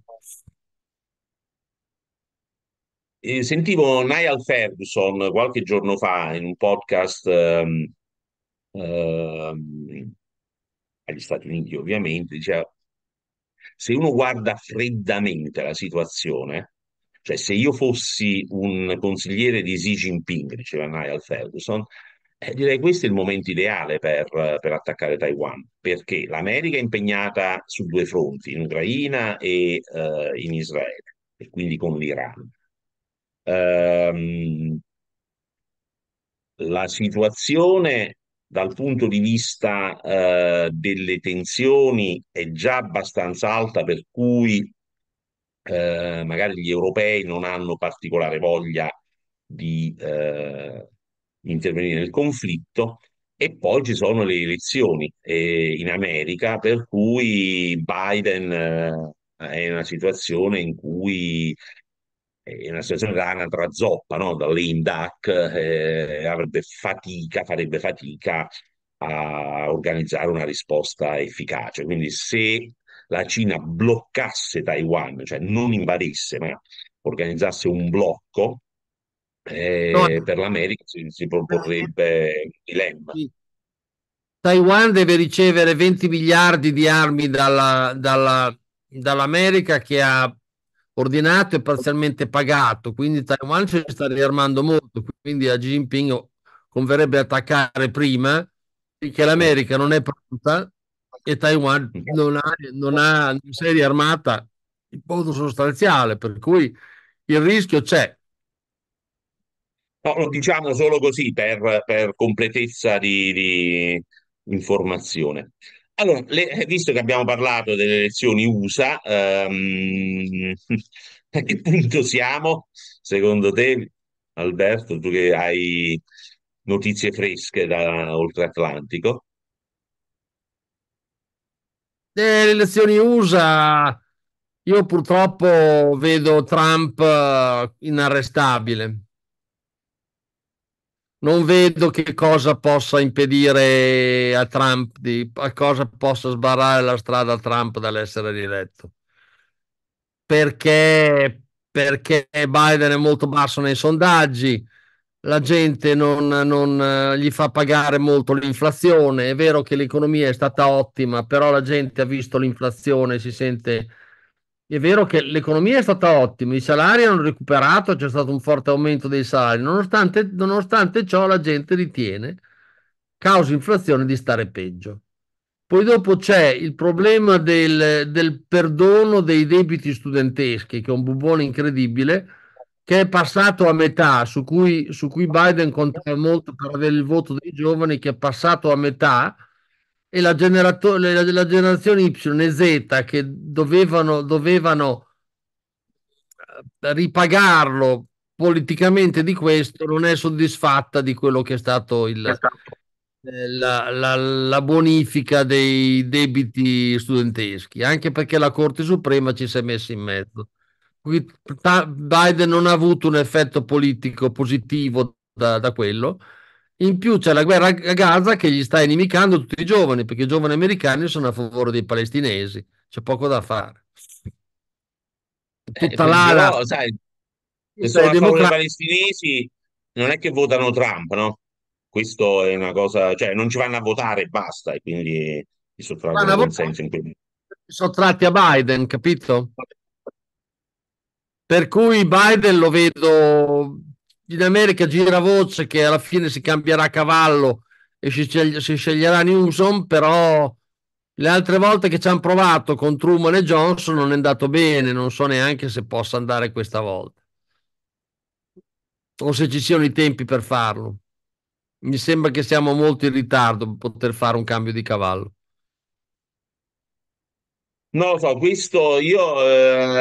Eh, sentivo Niall Ferguson qualche giorno fa in un podcast ehm, ehm, agli Stati Uniti, ovviamente, diceva se uno guarda freddamente la situazione, cioè, se io fossi un consigliere di Xi Jinping, diceva Niall Ferguson, eh, direi che questo è il momento ideale per, per attaccare Taiwan, perché l'America è impegnata su due fronti, in Ucraina e eh, in Israele, e quindi con l'Iran. Ehm, la situazione dal punto di vista eh, delle tensioni è già abbastanza alta, per cui eh, magari gli europei non hanno particolare voglia di eh, intervenire nel conflitto e poi ci sono le elezioni eh, in America per cui Biden eh, è in una situazione in cui è una situazione da un'altra zoppa, no? da lame duck, eh, avrebbe fatica, farebbe fatica a organizzare una risposta efficace. Quindi se la Cina bloccasse Taiwan, cioè non invadesse, ma organizzasse un blocco, eh, no. per l'America si, si proporrebbe un dilemma. Sì. Taiwan deve ricevere 20 miliardi di armi dalla, dalla, dall'America che ha ordinato e parzialmente pagato, quindi Taiwan ci sta riarmando molto, quindi a Xi Jinping converrebbe attaccare prima, perché l'America non è pronta e Taiwan non ha, non ha serie armata in modo sostanziale, per cui il rischio c'è. No, lo diciamo solo così per, per completezza di, di informazione. Allora, le, visto che abbiamo parlato delle elezioni USA, ehm, a che punto siamo, secondo te, Alberto, tu che hai notizie fresche da oltre Atlantico? Eh, le elezioni USA io purtroppo vedo Trump eh, inarrestabile. Non vedo che cosa possa impedire a Trump, di, a cosa possa sbarrare la strada a Trump dall'essere rieletto. Perché, perché Biden è molto basso nei sondaggi, la gente non, non, eh, gli fa pagare molto l'inflazione. È vero che l'economia è stata ottima, però la gente ha visto l'inflazione, si sente... È vero che l'economia è stata ottima, i salari hanno recuperato, c'è stato un forte aumento dei salari, nonostante, nonostante ciò la gente ritiene, causa inflazione, di stare peggio. Poi dopo c'è il problema del, del perdono dei debiti studenteschi, che è un bubone incredibile, che è passato a metà, su cui, su cui Biden contava molto per avere il voto dei giovani, che è passato a metà, e la, generato- la, la generazione Y e Z che dovevano, dovevano eh, ripagarlo politicamente di questo, non è soddisfatta di quello che è stato il, eh, la, la, la, bonifica dei debiti studenteschi, anche perché la Corte Suprema ci si è messa in mezzo. Biden non ha avuto un effetto politico positivo da, da quello. In più c'è la guerra a Gaza che gli sta inimicando tutti i giovani, perché i giovani americani sono a favore dei palestinesi, c'è poco da fare. Eh, Tutta eh, l'ala. Però, sai, se sono a democra- palestinesi non è che votano Trump, no? Questo è una cosa, cioè non ci vanno a votare e basta, e quindi Sono, sottratto in quel momento. Sottratti a Biden, capito? Per cui Biden lo vedo in America gira voce che alla fine si cambierà cavallo e si, si sceglierà Newsom, però le altre volte che ci hanno provato con Truman e Johnson non è andato bene, non so neanche se possa andare questa volta o se ci siano i tempi per farlo. Mi sembra che siamo molto in ritardo per poter fare un cambio di cavallo. Non lo so, questo io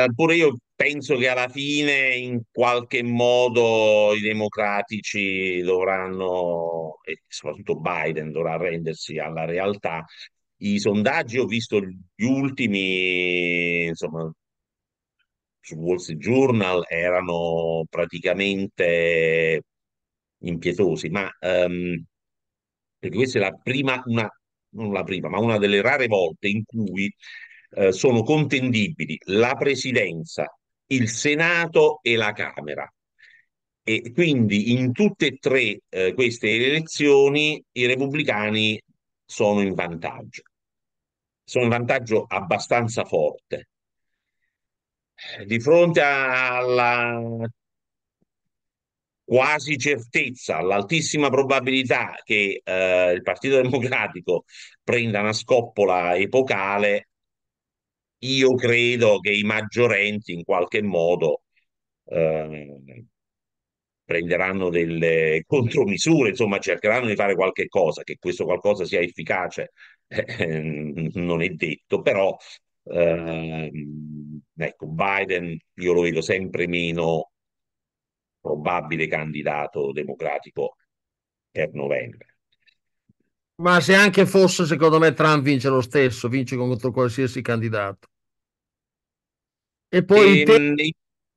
eh, pure io penso che alla fine in qualche modo i democratici dovranno, e soprattutto Biden dovrà rendersi alla realtà. I sondaggi ho visto gli ultimi, insomma, su Wall Street Journal erano praticamente impietosi, ma ehm, perché questa è la prima, una, non la prima, ma una delle rare volte in cui eh, sono contendibili la presidenza, il Senato e la Camera. E quindi in tutte e tre eh, queste elezioni i repubblicani sono in vantaggio. Sono in vantaggio abbastanza forte. Di fronte alla quasi certezza, all'altissima probabilità che eh, il Partito Democratico prenda una scoppola epocale, io credo che i maggiorenti in qualche modo eh, prenderanno delle contromisure, insomma cercheranno di fare qualche cosa, che questo qualcosa sia efficace eh, non è detto, però eh, ecco, Biden io lo vedo sempre meno probabile candidato democratico per novembre. Ma se anche fosse, secondo me Trump vince lo stesso, vince contro qualsiasi candidato. E poi ehm... il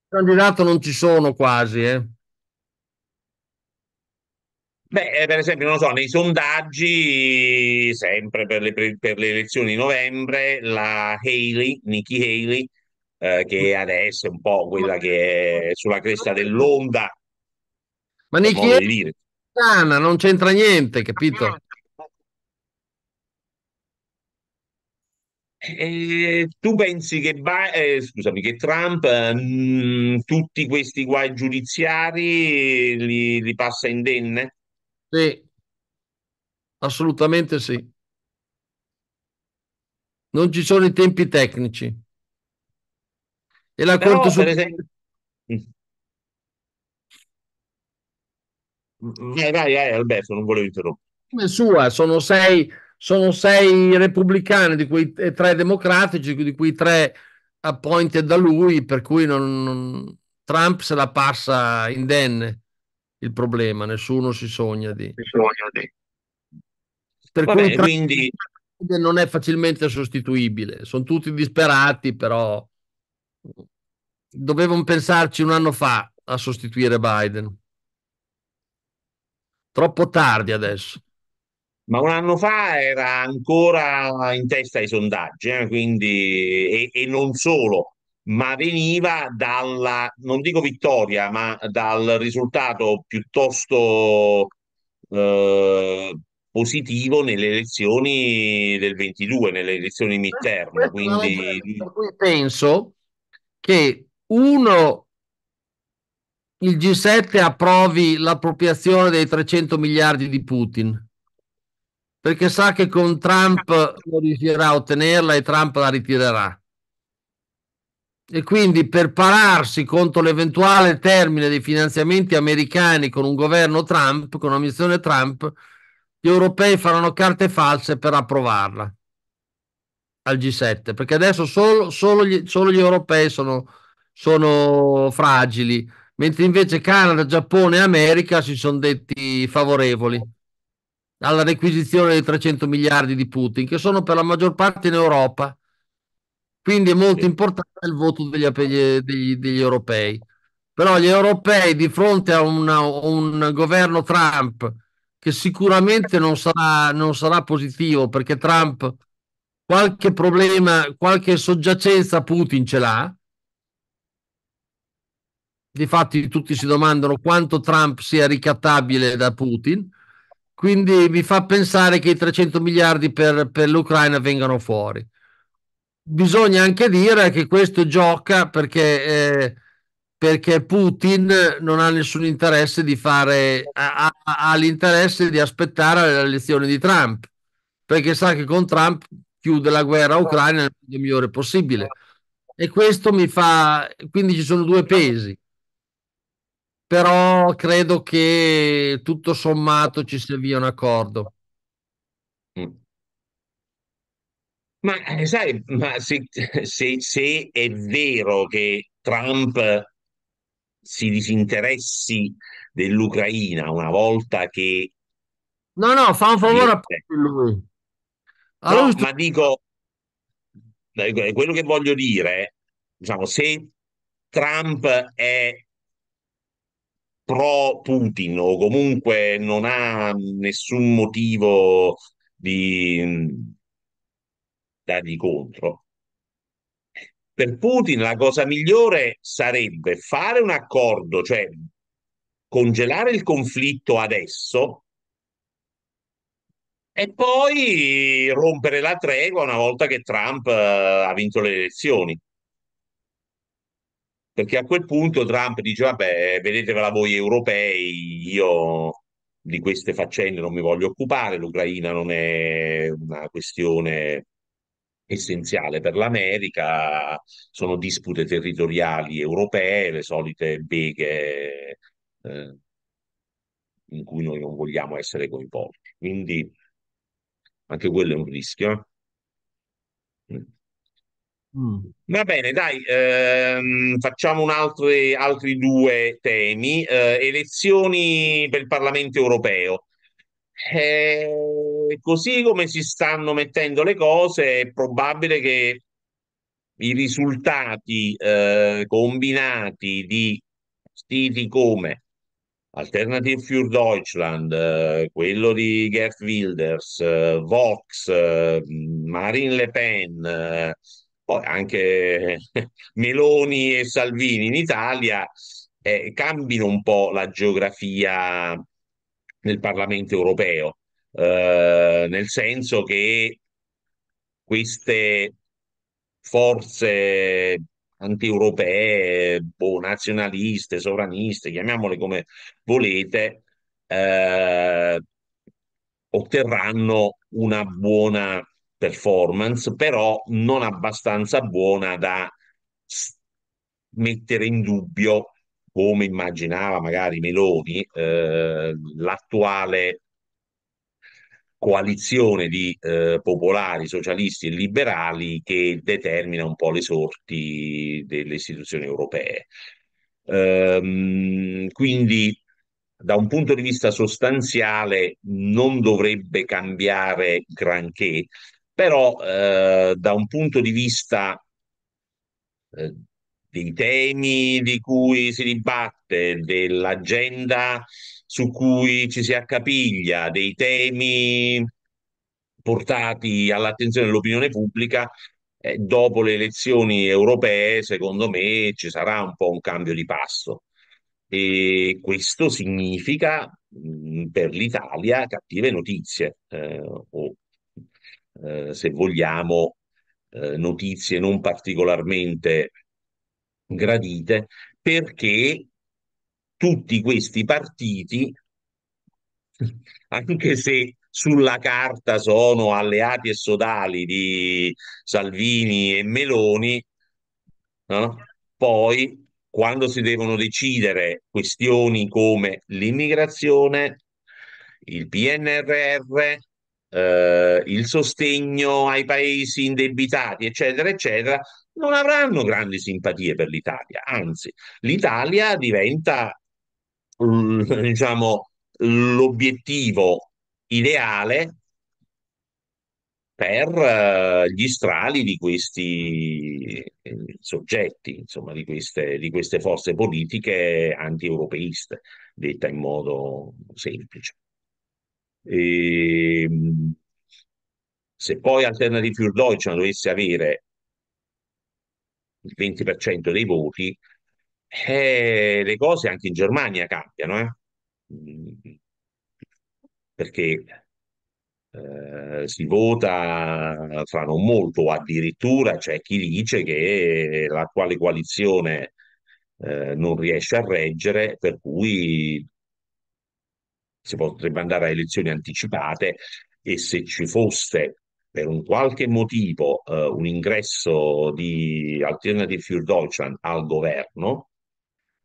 candidato non ci sono quasi, eh. Beh, eh, per esempio, non lo so, nei sondaggi, sempre per le, per le elezioni di novembre, la Haley, Nikki Haley, eh, che adesso è un po' quella che è sulla cresta dell'onda. Ma Nikki Haley è americana, non c'entra niente, capito? tu pensi che, eh, scusami, che Trump mh, mm, tutti questi guai giudiziari li, li, passa indenne? Sì, assolutamente sì. Non ci sono i tempi tecnici. E la Però, Corte Suprema... Vai, mm. mm, eh, vai, vai, Alberto, non volevo interrompere. Sua, sono sei sono sei repubblicani, di cui tre democratici, di cui tre appointed da lui, per cui non, non, Trump se la passa indenne il problema, nessuno si sogna di... Si sogna di. Per Vabbè, cui Trump quindi... non è facilmente sostituibile, sono tutti disperati, però dovevano pensarci un anno fa a sostituire Biden. Troppo tardi adesso ma un anno fa era ancora in testa ai sondaggi, eh, quindi, e, e, non solo, ma veniva dalla, non dico vittoria, ma dal risultato piuttosto eh, positivo nelle elezioni del 22, nelle elezioni midterm. Quindi... penso che uno il G7 approvi l'appropriazione dei 300 miliardi di Putin perché sa che con Trump non riuscirà a ottenerla e Trump la ritirerà. E quindi per pararsi contro l'eventuale termine dei finanziamenti americani con un governo Trump, con una missione Trump, gli europei faranno carte false per approvarla al G7, perché adesso solo, solo, gli, solo gli, europei sono, sono fragili, mentre invece Canada, Giappone e America si sono detti favorevoli alla requisizione dei 300 miliardi di Putin, che sono per la maggior parte in Europa. Quindi è molto importante il voto degli, degli, degli europei. Però gli europei di fronte a una, un governo Trump che sicuramente non sarà, non sarà positivo perché Trump qualche problema, qualche soggiacenza Putin ce l'ha. Difatti tutti si domandano quanto Trump sia ricattabile da Putin quindi mi fa pensare che i 300 miliardi per, per l'Ucraina vengano fuori. Bisogna anche dire che questo gioca perché, eh, perché Putin non ha nessun interesse di fare, ha, ha l'interesse di aspettare l'elezione di Trump, perché sa che con Trump chiude la guerra Ucraina nel modo migliore possibile. E questo mi fa, quindi ci sono due pesi però credo che tutto sommato ci sia un accordo. Mm. Ma eh, sai, ma se, se, se è vero che Trump si disinteressi dell'Ucraina una volta che... No, no, fa un favore a lui. Allora, no, ma dico, quello che voglio dire, diciamo, se Trump è pro Putin o comunque non ha nessun motivo di mm, dargli contro. Per Putin la cosa migliore sarebbe fare un accordo, cioè congelare il conflitto adesso e poi rompere la tregua una volta che Trump uh, ha vinto le elezioni perché a quel punto Trump dice vabbè vedetevela voi europei io di queste faccende non mi voglio occupare l'Ucraina non è una questione essenziale per l'America sono dispute territoriali europee le solite beghe eh, in cui noi non vogliamo essere coinvolti quindi anche quello è un rischio eh? Mm. Va bene, dai, ehm, facciamo un altro, altri due temi. Eh, elezioni per il Parlamento europeo. Eh, così come si stanno mettendo le cose, è probabile che i risultati eh, combinati di stili come Alternative für Deutschland, eh, quello di Gert Wilders, eh, Vox, eh, Marine Le Pen, eh, poi anche Meloni e Salvini in Italia eh, cambino un po' la geografia nel Parlamento europeo, eh, nel senso che queste forze antieuropee, boh, nazionaliste, sovraniste, chiamiamole come volete, eh, otterranno una buona performance, però non abbastanza buona da mettere in dubbio, come immaginava magari Meloni, eh, l'attuale coalizione di eh, popolari, socialisti e liberali che determina un po' le sorti delle istituzioni europee. Ehm, quindi da un punto di vista sostanziale non dovrebbe cambiare granché, però eh, da un punto di vista eh, dei temi di cui si dibatte, dell'agenda su cui ci si accapiglia, dei temi portati all'attenzione dell'opinione pubblica, eh, dopo le elezioni europee, secondo me, ci sarà un po' un cambio di passo. E questo significa mh, mm, per l'Italia cattive notizie eh, o eh, se vogliamo, eh, notizie non particolarmente gradite, perché tutti questi partiti, anche se sulla carta sono alleati e sodali di Salvini e Meloni, no? poi quando si devono decidere questioni come l'immigrazione, il PNRR, eh, il sostegno ai paesi indebitati, eccetera, eccetera, non avranno grandi simpatie per l'Italia. Anzi, l'Italia diventa, mm, diciamo, l'obiettivo ideale per eh, gli strali di questi eh, soggetti, insomma, di queste, di queste forze politiche anti-europeiste, detta in modo semplice. E, ehm, se poi Alternative für Deutschland dovesse avere il 20% dei voti, eh, le cose anche in Germania cambiano, eh? perché eh, si vota fra non molto, addirittura c'è chi dice che l'attuale coalizione eh, non riesce a reggere, per cui si potrebbe andare a elezioni anticipate e se ci fosse per un qualche motivo eh, un ingresso di Alternative für Deutschland al governo,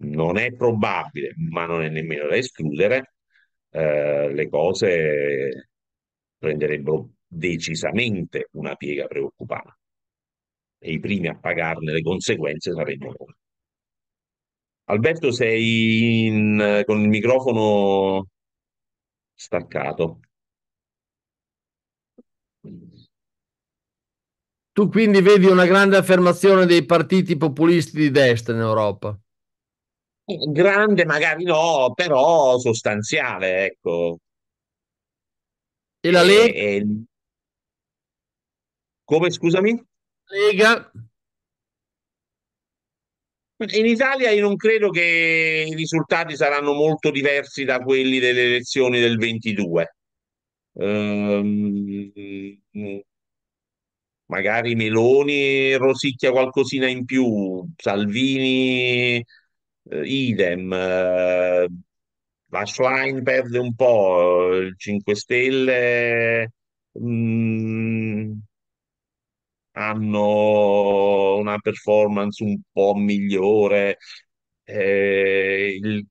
non è probabile, ma non è nemmeno da escludere, eh, le cose prenderebbero decisamente una piega preoccupante e i primi a pagarne le conseguenze sarebbero loro. Alberto, sei in, eh, con il microfono staccato. Tu quindi vedi una grande affermazione dei partiti populisti di destra in Europa? Grande magari no, però sostanziale, ecco. E la Lega? E, Come, scusami? Lega? In Italia io non credo che i risultati saranno molto diversi da quelli delle elezioni del 22. Ehm, magari Meloni rosicchia qualcosina in più, Salvini eh, idem, eh, la Schlein perde un po', il 5 Stelle... Mh, mm, hanno una performance un po' migliore. Eh, il,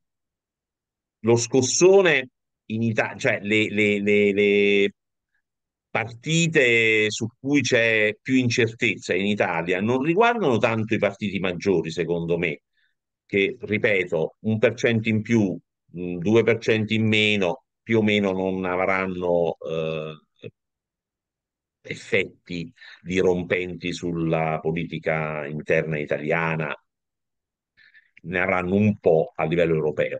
lo scossone in Italia, cioè le, le, le, le partite su cui c'è più incertezza in Italia non riguardano tanto i partiti maggiori, secondo me, che ripeto, un per cento in più, due per cento in meno, più o meno non avranno eh, effetti dirompenti sulla politica interna italiana, ne avranno un po' a livello europeo,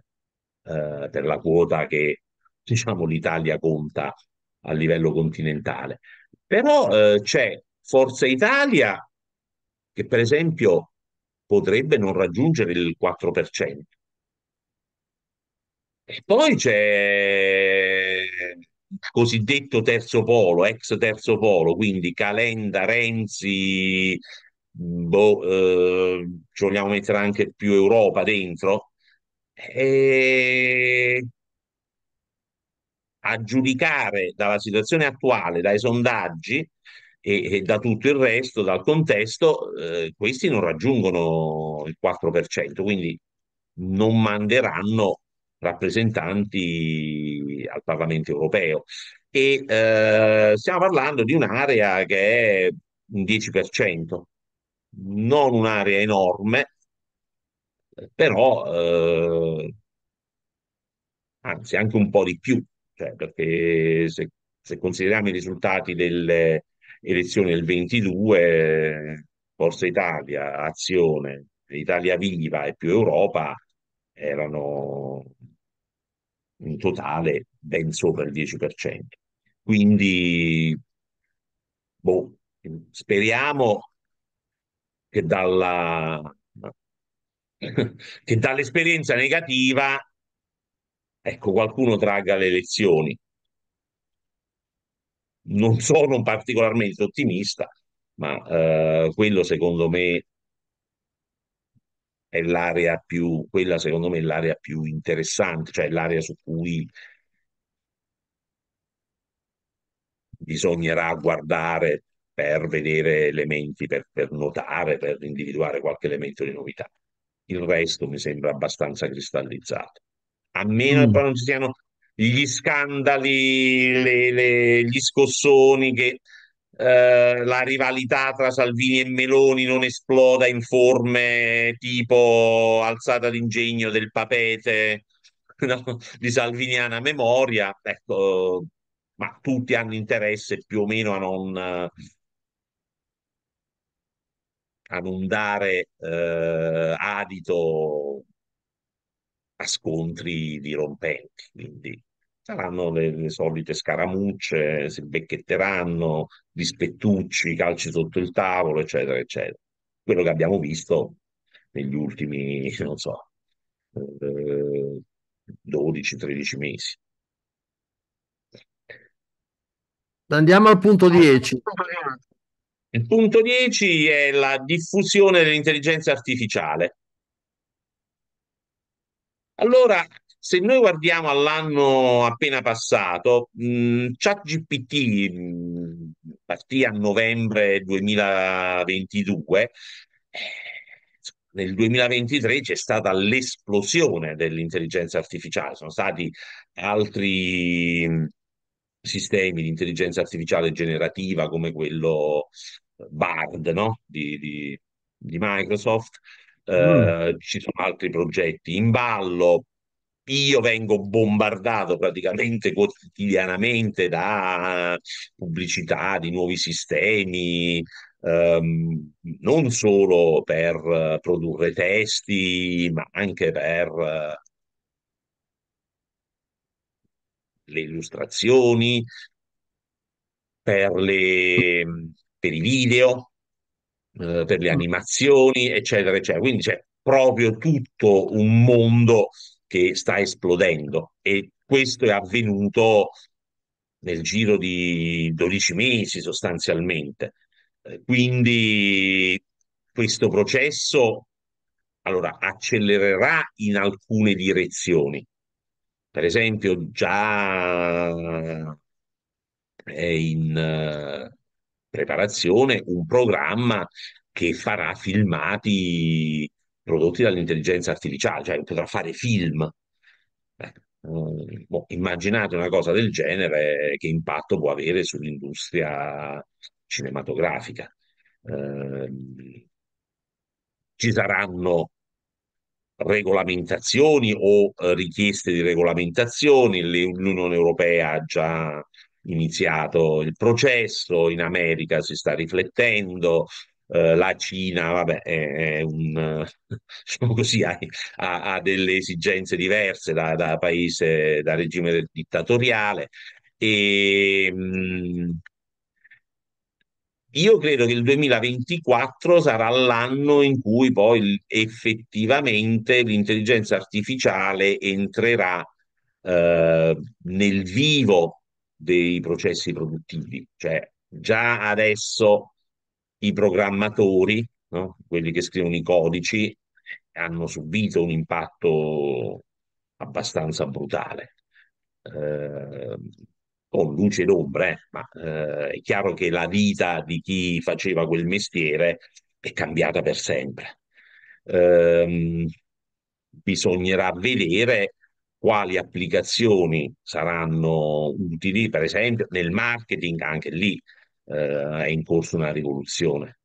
eh, per la quota che diciamo, l'Italia conta a livello continentale. Però eh, c'è Forza Italia che per esempio potrebbe non raggiungere il 4%. E poi c'è cosiddetto terzo polo, ex terzo polo, quindi Calenda, Renzi, boh, eh, ci vogliamo mettere anche più Europa dentro. E a giudicare dalla situazione attuale, dai sondaggi e, e da tutto il resto, dal contesto, eh, questi non raggiungono il 4%, quindi non manderanno rappresentanti al Parlamento europeo. E eh, stiamo parlando di un'area che è un 10%, non un'area enorme, però eh, anzi anche un po' di più, cioè perché se, se, consideriamo i risultati delle elezioni del 22, Forza Italia, Azione, Italia Viva e più Europa erano un totale ben sopra il 10%. Quindi boh, speriamo che, dalla, che dall'esperienza negativa ecco, qualcuno tragga le lezioni. Non sono particolarmente ottimista, ma eh, quello secondo me è l'area più, quella secondo me è l'area più interessante, cioè l'area su cui bisognerà guardare per vedere elementi, per, per notare, per individuare qualche elemento di novità. Il resto mi sembra abbastanza cristallizzato. A meno mm. che mm. non ci siano gli scandali, le, le, gli scossoni che eh, la rivalità tra Salvini e Meloni non esploda in forme tipo alzata d'ingegno del papete no? di salviniana memoria, ecco, ma tutti hanno interesse più o meno a non eh, a non dare eh, adito a scontri dirompenti. Quindi saranno le, le, solite scaramucce, si becchetteranno, dispettucci, calci sotto il tavolo, eccetera, eccetera. Quello che abbiamo visto negli ultimi, non so, eh, 12-13 mesi. Andiamo al punto 10. Il punto 10 è la diffusione dell'intelligenza artificiale. Allora, se noi guardiamo all'anno appena passato, mm, ChatGPT mm, partì a novembre 2022. Eh, nel 2023 c'è stata l'esplosione dell'intelligenza artificiale, sono stati altri mm, sistemi di intelligenza artificiale generativa come quello eh, Bard no? di, di, di Microsoft, Uh, ci sono altri progetti in ballo, io vengo bombardato praticamente quotidianamente da pubblicità di nuovi sistemi, ehm, non solo per produrre testi, ma anche per eh, le illustrazioni, per, le, per i video, eh, per le mm. animazioni, eccetera, eccetera. Quindi c'è proprio tutto un mondo che sta esplodendo e questo è avvenuto nel giro di 12 mesi sostanzialmente. Eh, quindi questo processo allora, accelererà in alcune direzioni. Per esempio, già è eh, in eh, preparazione un programma che farà filmati prodotti dall'intelligenza artificiale, cioè potrà fare film. Beh, eh, boh, immaginate una cosa del genere, che impatto può avere sull'industria cinematografica. Eh, ci saranno regolamentazioni o eh, richieste di regolamentazioni, l'Unione Europea ha già iniziato il processo, in America si sta riflettendo, eh, la Cina, vabbè, è, un, diciamo così, ha, ha, delle esigenze diverse da, da paese, da regime dittatoriale. E, ehm, io credo che il 2024 sarà l'anno in cui poi effettivamente l'intelligenza artificiale entrerà eh, nel vivo dei processi produttivi. Cioè, già adesso i programmatori, no? quelli che scrivono i codici, hanno subito un impatto abbastanza brutale. Eh, con luce ed ombre, eh, ma eh, è chiaro che la vita di chi faceva quel mestiere è cambiata per sempre. Eh, bisognerà vedere quali applicazioni saranno utili, per esempio nel marketing, anche lì eh, è in corso una rivoluzione.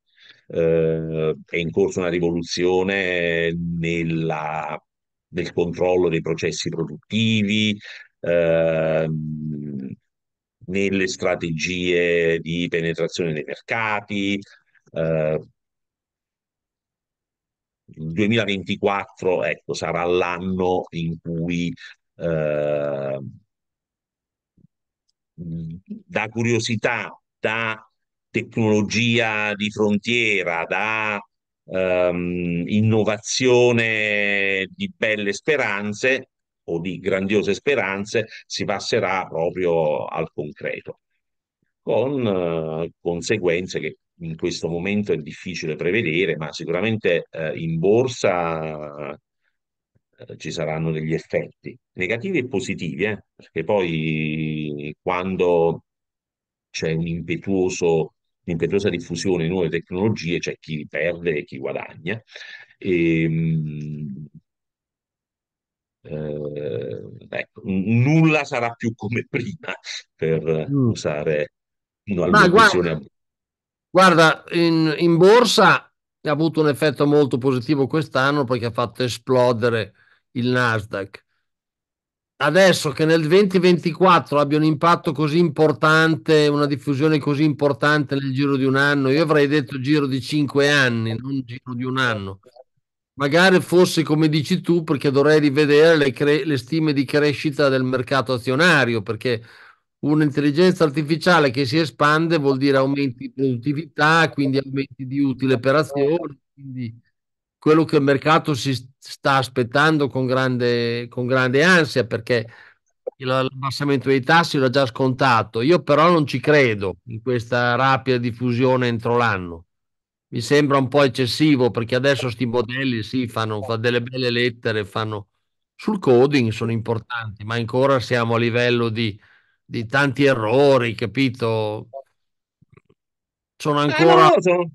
Eh, è in corso una rivoluzione nella, nel controllo dei processi produttivi, eh, nelle strategie di penetrazione dei mercati. Eh, il 2024 ecco, sarà l'anno in cui eh, da curiosità da tecnologia di frontiera, da ehm, innovazione di belle speranze o di grandiose speranze, si passerà proprio al concreto, con eh, conseguenze che in questo momento è difficile prevedere, ma sicuramente eh, in borsa eh, ci saranno degli effetti negativi e positivi, eh, perché poi quando c'è un'impetuosa diffusione di nuove tecnologie, c'è chi perde e chi guadagna. E, ehm, eh, ecco, nulla sarà più come prima per mm. usare no, Ma guarda, guarda in, in, borsa ha avuto un effetto molto positivo quest'anno perché ha fatto esplodere il Nasdaq adesso che nel 2024 abbia un impatto così importante, una diffusione così importante nel giro di un anno, io avrei detto giro di cinque anni, non giro di un anno. Magari fosse come dici tu, perché dovrei rivedere le, cre- le stime di crescita del mercato azionario, perché un'intelligenza artificiale che si espande vuol dire aumenti di produttività, quindi aumenti di utile per azione, quindi quello che il mercato si sta aspettando con grande, con grande ansia perché l'abbassamento dei tassi l'ha già scontato. Io però non ci credo in questa rapida diffusione entro l'anno. Mi sembra un po' eccessivo perché adesso questi modelli sì, fanno, fanno delle belle lettere, fanno sul coding sono importanti, ma ancora siamo a livello di, di tanti errori, capito? Sono eh, ancora... Eh, no, sono,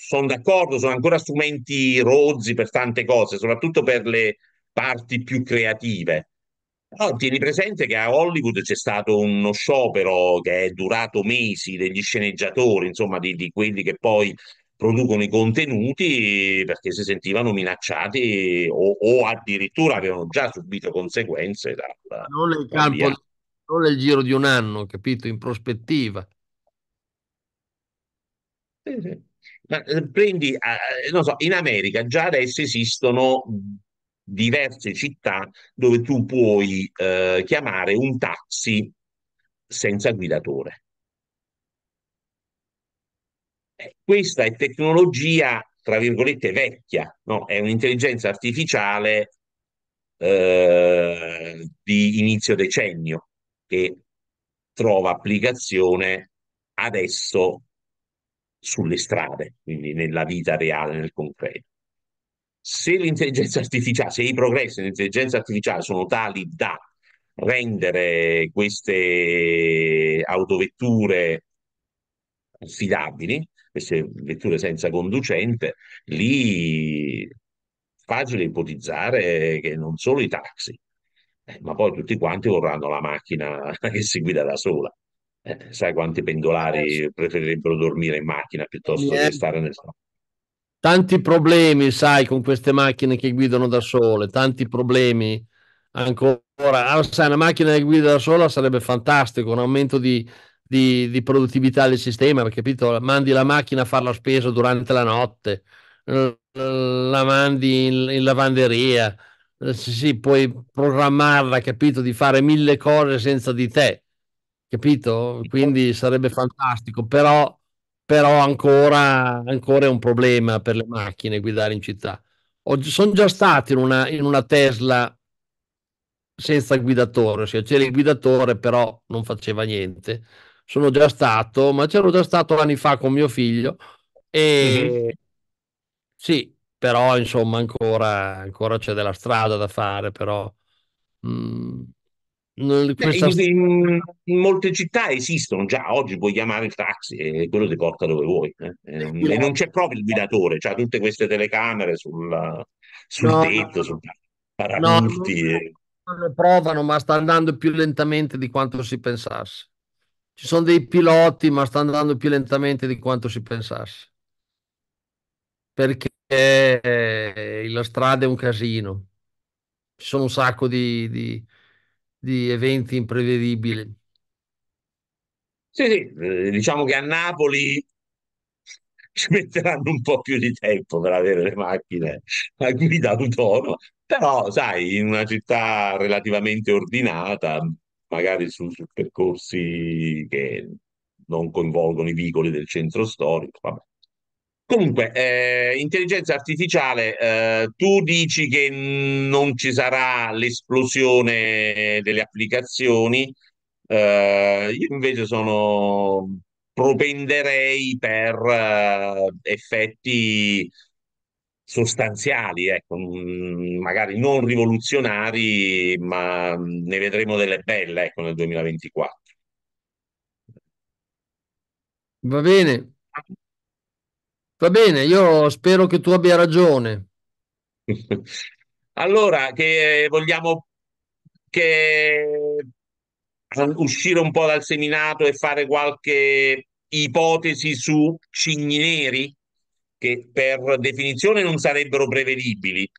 sono d'accordo, sono ancora strumenti rozzi per tante cose, soprattutto per le parti più creative. Però tieni presente che a Hollywood c'è stato uno sciopero che è durato mesi degli sceneggiatori, insomma, di, di quelli che poi producono i contenuti perché si sentivano minacciati o, o addirittura avevano già subito conseguenze dal, non, nel campo, non nel giro di un anno, capito? In prospettiva. Sì, sì. Eh, prendi, eh, non so, in America già adesso esistono diverse città dove tu puoi eh, chiamare un taxi senza guidatore. Eh, questa è tecnologia, tra virgolette, vecchia, no? è un'intelligenza artificiale eh, di inizio decennio che trova applicazione adesso sulle strade, quindi nella vita reale, nel concreto. Se l'intelligenza artificiale, se i progressi dell'intelligenza artificiale sono tali da rendere queste autovetture affidabili, queste vetture senza conducente, lì è facile ipotizzare che non solo i taxi, eh, ma poi tutti quanti vorranno la macchina che si guida da sola. Eh, sai quanti pendolari eh, preferirebbero dormire in macchina piuttosto che stare nel sole? Tanti problemi, sai, con queste macchine che guidano da sole, tanti problemi ancora. Ah, sai, una macchina che guida da sola sarebbe fantastico, un aumento di, di, di, produttività del sistema, capito? Mandi la macchina a fare la spesa durante la notte, la mandi in, in lavanderia, eh, sì, sì, puoi programmarla, capito, di fare mille cose senza di te capito? Quindi sarebbe fantastico, però, però ancora, ancora, è un problema per le macchine guidare in città. sono già stato in una, in una Tesla senza guidatore, ossia c'era il guidatore però non faceva niente. Sono già stato, ma c'ero già stato anni fa con mio figlio e sì, però insomma ancora, ancora c'è della strada da fare, però... Mh mhmm, cioè, questa... In, in, molte città esistono già oggi puoi chiamare il taxi e quello ti porta dove vuoi eh. Ehm, e non c'è proprio il guidatore c'ha tutte queste telecamere sul, sul no, tetto sul paramulti no, non lo provano ma sta andando più lentamente di quanto si pensasse ci sono dei piloti ma sta andando più lentamente di quanto si pensasse perché eh, la strada è un casino ci sono un sacco di, di di eventi imprevedibili. Sì, sì, eh, diciamo che a Napoli ci metteranno un po' più di tempo per avere le macchine a guida autonoma, però sai, in una città relativamente ordinata, magari su, su percorsi che non coinvolgono i vicoli del centro storico, vabbè, Comunque, eh, intelligenza artificiale, eh, tu dici che non ci sarà l'esplosione delle applicazioni, eh, io invece sono propenderei per eh, effetti sostanziali, ecco, mm, magari non rivoluzionari, ma mm, ne vedremo delle belle, ecco, nel 2024. Va bene, Va bene, io spero che tu abbia ragione. Allora, che eh, vogliamo che uscire un po' dal seminato e fare qualche ipotesi su cigni neri che per definizione non sarebbero prevedibili.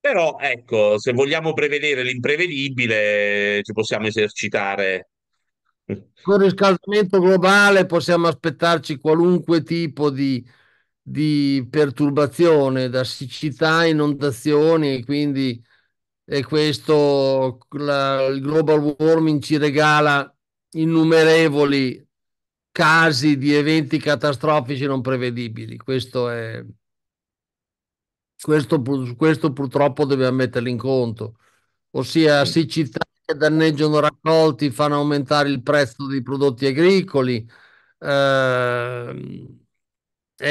Però ecco, se vogliamo prevedere l'imprevedibile, ci possiamo esercitare con il riscaldamento globale possiamo aspettarci qualunque tipo di, di perturbazione, da siccità, inondazioni, e quindi e questo la, il global warming ci regala innumerevoli casi di eventi catastrofici non prevedibili. Questo è questo, questo purtroppo dobbiamo metterlo in conto, ossia siccità, che danneggiano raccolti, fanno aumentare il prezzo dei prodotti agricoli. Eh,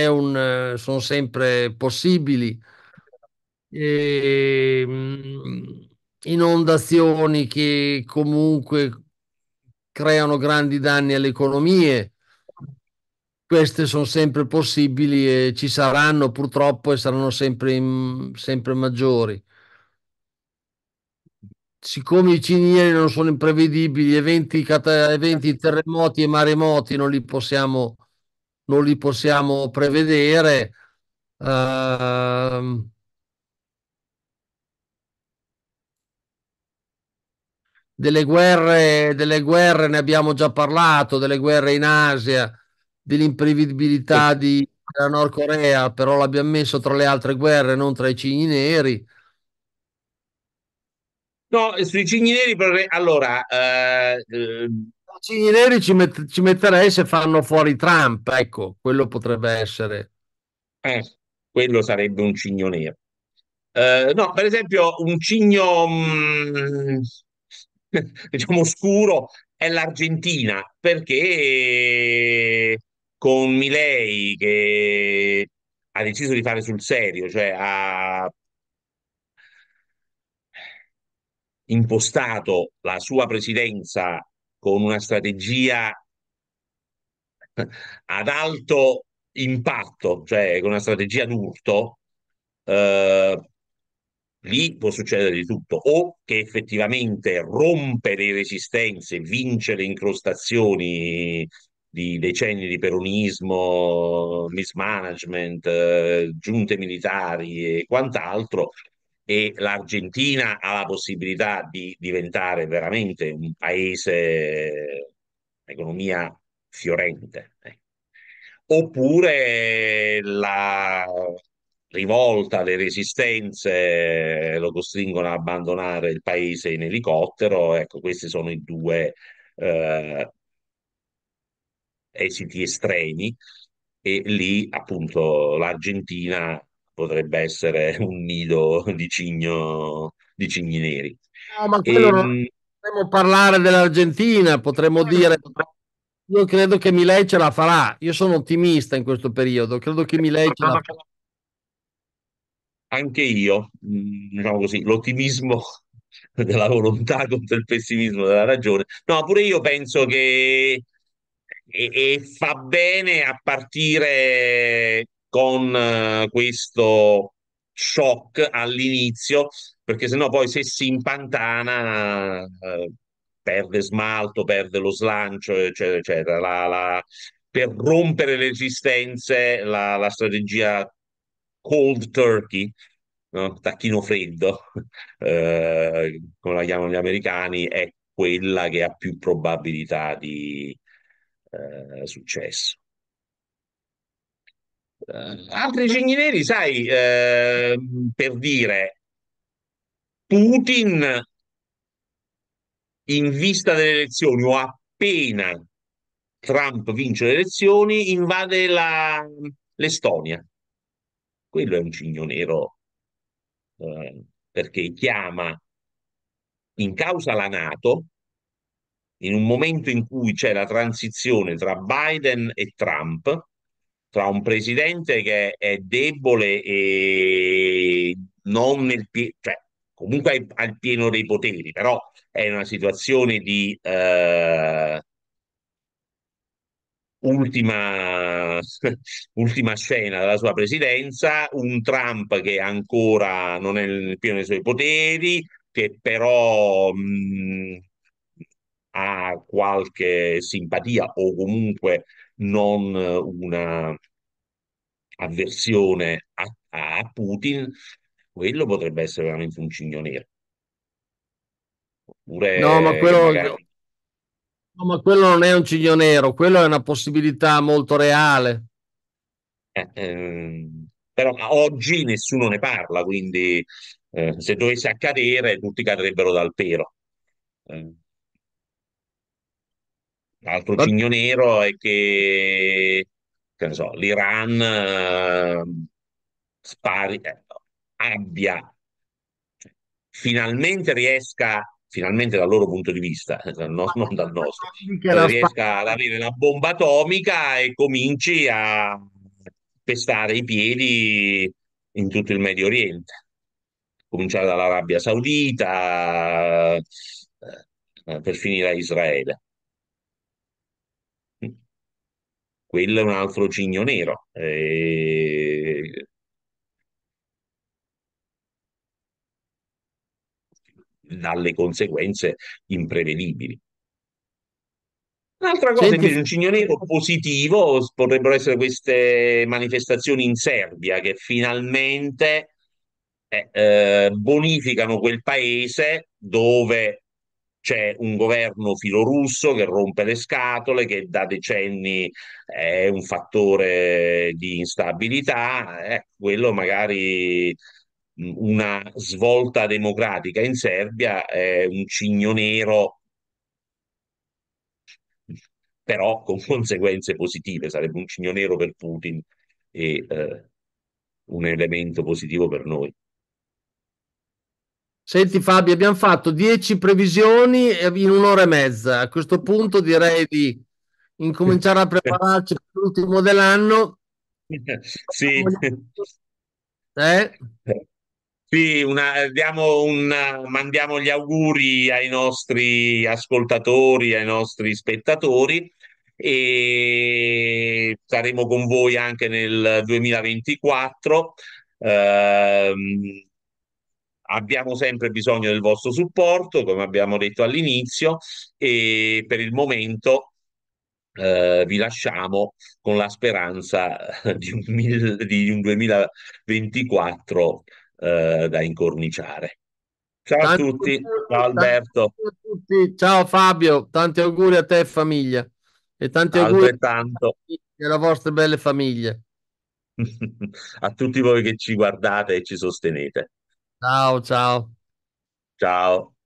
un, sono sempre possibili. E, ehm, inondazioni che comunque creano grandi danni alle economie. Queste sono sempre possibili e ci saranno purtroppo e saranno sempre, sempre maggiori siccome i cinieri non sono imprevedibili, eventi, eventi terremoti e maremoti non li possiamo, non li possiamo prevedere. Uh, delle guerre, delle guerre ne abbiamo già parlato, delle guerre in Asia, dell'imprevedibilità di, della Nord Corea, però l'abbiamo messo tra le altre guerre, non tra i cigni neri. No, sui cigni neri, allora... Eh, ehm, cigni neri ci, met- ci, metterei se fanno fuori Trump, ecco, quello potrebbe essere. Eh, quello sarebbe un cigno nero. Eh, no, per esempio un cigno, mh, mm, diciamo, scuro è l'Argentina, perché con Milei che ha deciso di fare sul serio, cioè ha impostato la sua presidenza con una strategia ad alto impatto, cioè con una strategia d'urto, eh, lì può succedere di tutto, o che effettivamente rompe le resistenze, vince le incrostazioni di decenni di peronismo, mismanagement, eh, giunte militari e quant'altro, e l'Argentina ha la possibilità di diventare veramente un paese, un'economia fiorente. Eh. Oppure la rivolta, le resistenze lo costringono a abbandonare il paese in elicottero. Ecco, questi sono i due eh, esiti estremi e lì appunto l'Argentina potrebbe essere un nido di, cigno, di cigni neri. No, ma quello e, non ehm, potremmo parlare dell'Argentina, potremmo dire io credo che Milei ce la farà, io sono ottimista in questo periodo, credo che eh, Milei ce la farà. Anche io, mm, diciamo così, l'ottimismo della volontà contro il pessimismo della ragione. No, pure io penso che e, e fa bene a partire con eh, questo shock all'inizio, perché sennò poi se si impantana eh, perde smalto, perde lo slancio, eccetera, eccetera. La, la, per rompere le resistenze, la, la strategia cold turkey, no? tacchino freddo, eh, come la chiamano gli americani, è quella che ha più probabilità di eh, successo. Eh, altri cigni neri, sai, eh, per dire, Putin in vista delle elezioni o appena Trump vince le elezioni invade la, l'Estonia. Quello è un cigno nero eh, perché chiama in causa la Nato in un momento in cui c'è la transizione tra Biden e Trump tra un presidente che è debole e non nel pie- cioè, comunque al pieno dei poteri, però è una situazione di eh, ultima, ultima scena della sua presidenza, un Trump che ancora non è nel pieno dei suoi poteri, che però mh, ha qualche simpatia o comunque non una avversione a, a Putin, quello potrebbe essere veramente un cigno nero. Oppure no, ma quello, magari... no, ma quello non è un cigno nero, quello è una possibilità molto reale. Eh, ehm, però oggi nessuno ne parla, quindi eh, se dovesse accadere tutti cadrebbero dal pero. Eh. L'altro cigno nero è che che ne so, l'Iran eh, spari, eh, abbia cioè, finalmente riesca finalmente dal loro punto di vista, eh, non dal nostro, riesca ad avere la bomba atomica e cominci a pestare i piedi in tutto il Medio Oriente, cominciare dall'Arabia Saudita eh, per finire a Israele. quello è un altro cigno nero. E... Eh, dalle conseguenze imprevedibili. Un'altra cosa Senti... invece, un cigno nero positivo potrebbero essere queste manifestazioni in Serbia che finalmente eh, eh bonificano quel paese dove c'è un governo filorusso che rompe le scatole, che da decenni è un fattore di instabilità, eh, quello magari una svolta democratica in Serbia è un cigno nero però con conseguenze positive, sarebbe un cigno nero per Putin e eh, un elemento positivo per noi. Senti Fabio, abbiamo fatto dieci previsioni in un'ora e mezza. A questo punto direi di incominciare a prepararci per l'ultimo dell'anno. Sì. Eh? Sì, una, diamo una, mandiamo gli auguri ai nostri ascoltatori, ai nostri spettatori e saremo con voi anche nel 2024. Ehm, Abbiamo sempre bisogno del vostro supporto, come abbiamo detto all'inizio, e per il momento eh, vi lasciamo con la speranza eh, di un, mil, di un 2024 eh, da incorniciare. Ciao tanti a tutti, auguri, ciao Alberto. Tutti. Ciao Fabio, tanti auguri a te e famiglia e tanti auguri e alla vostra belle famiglia. a tutti voi che ci guardate e ci sostenete. 早早早。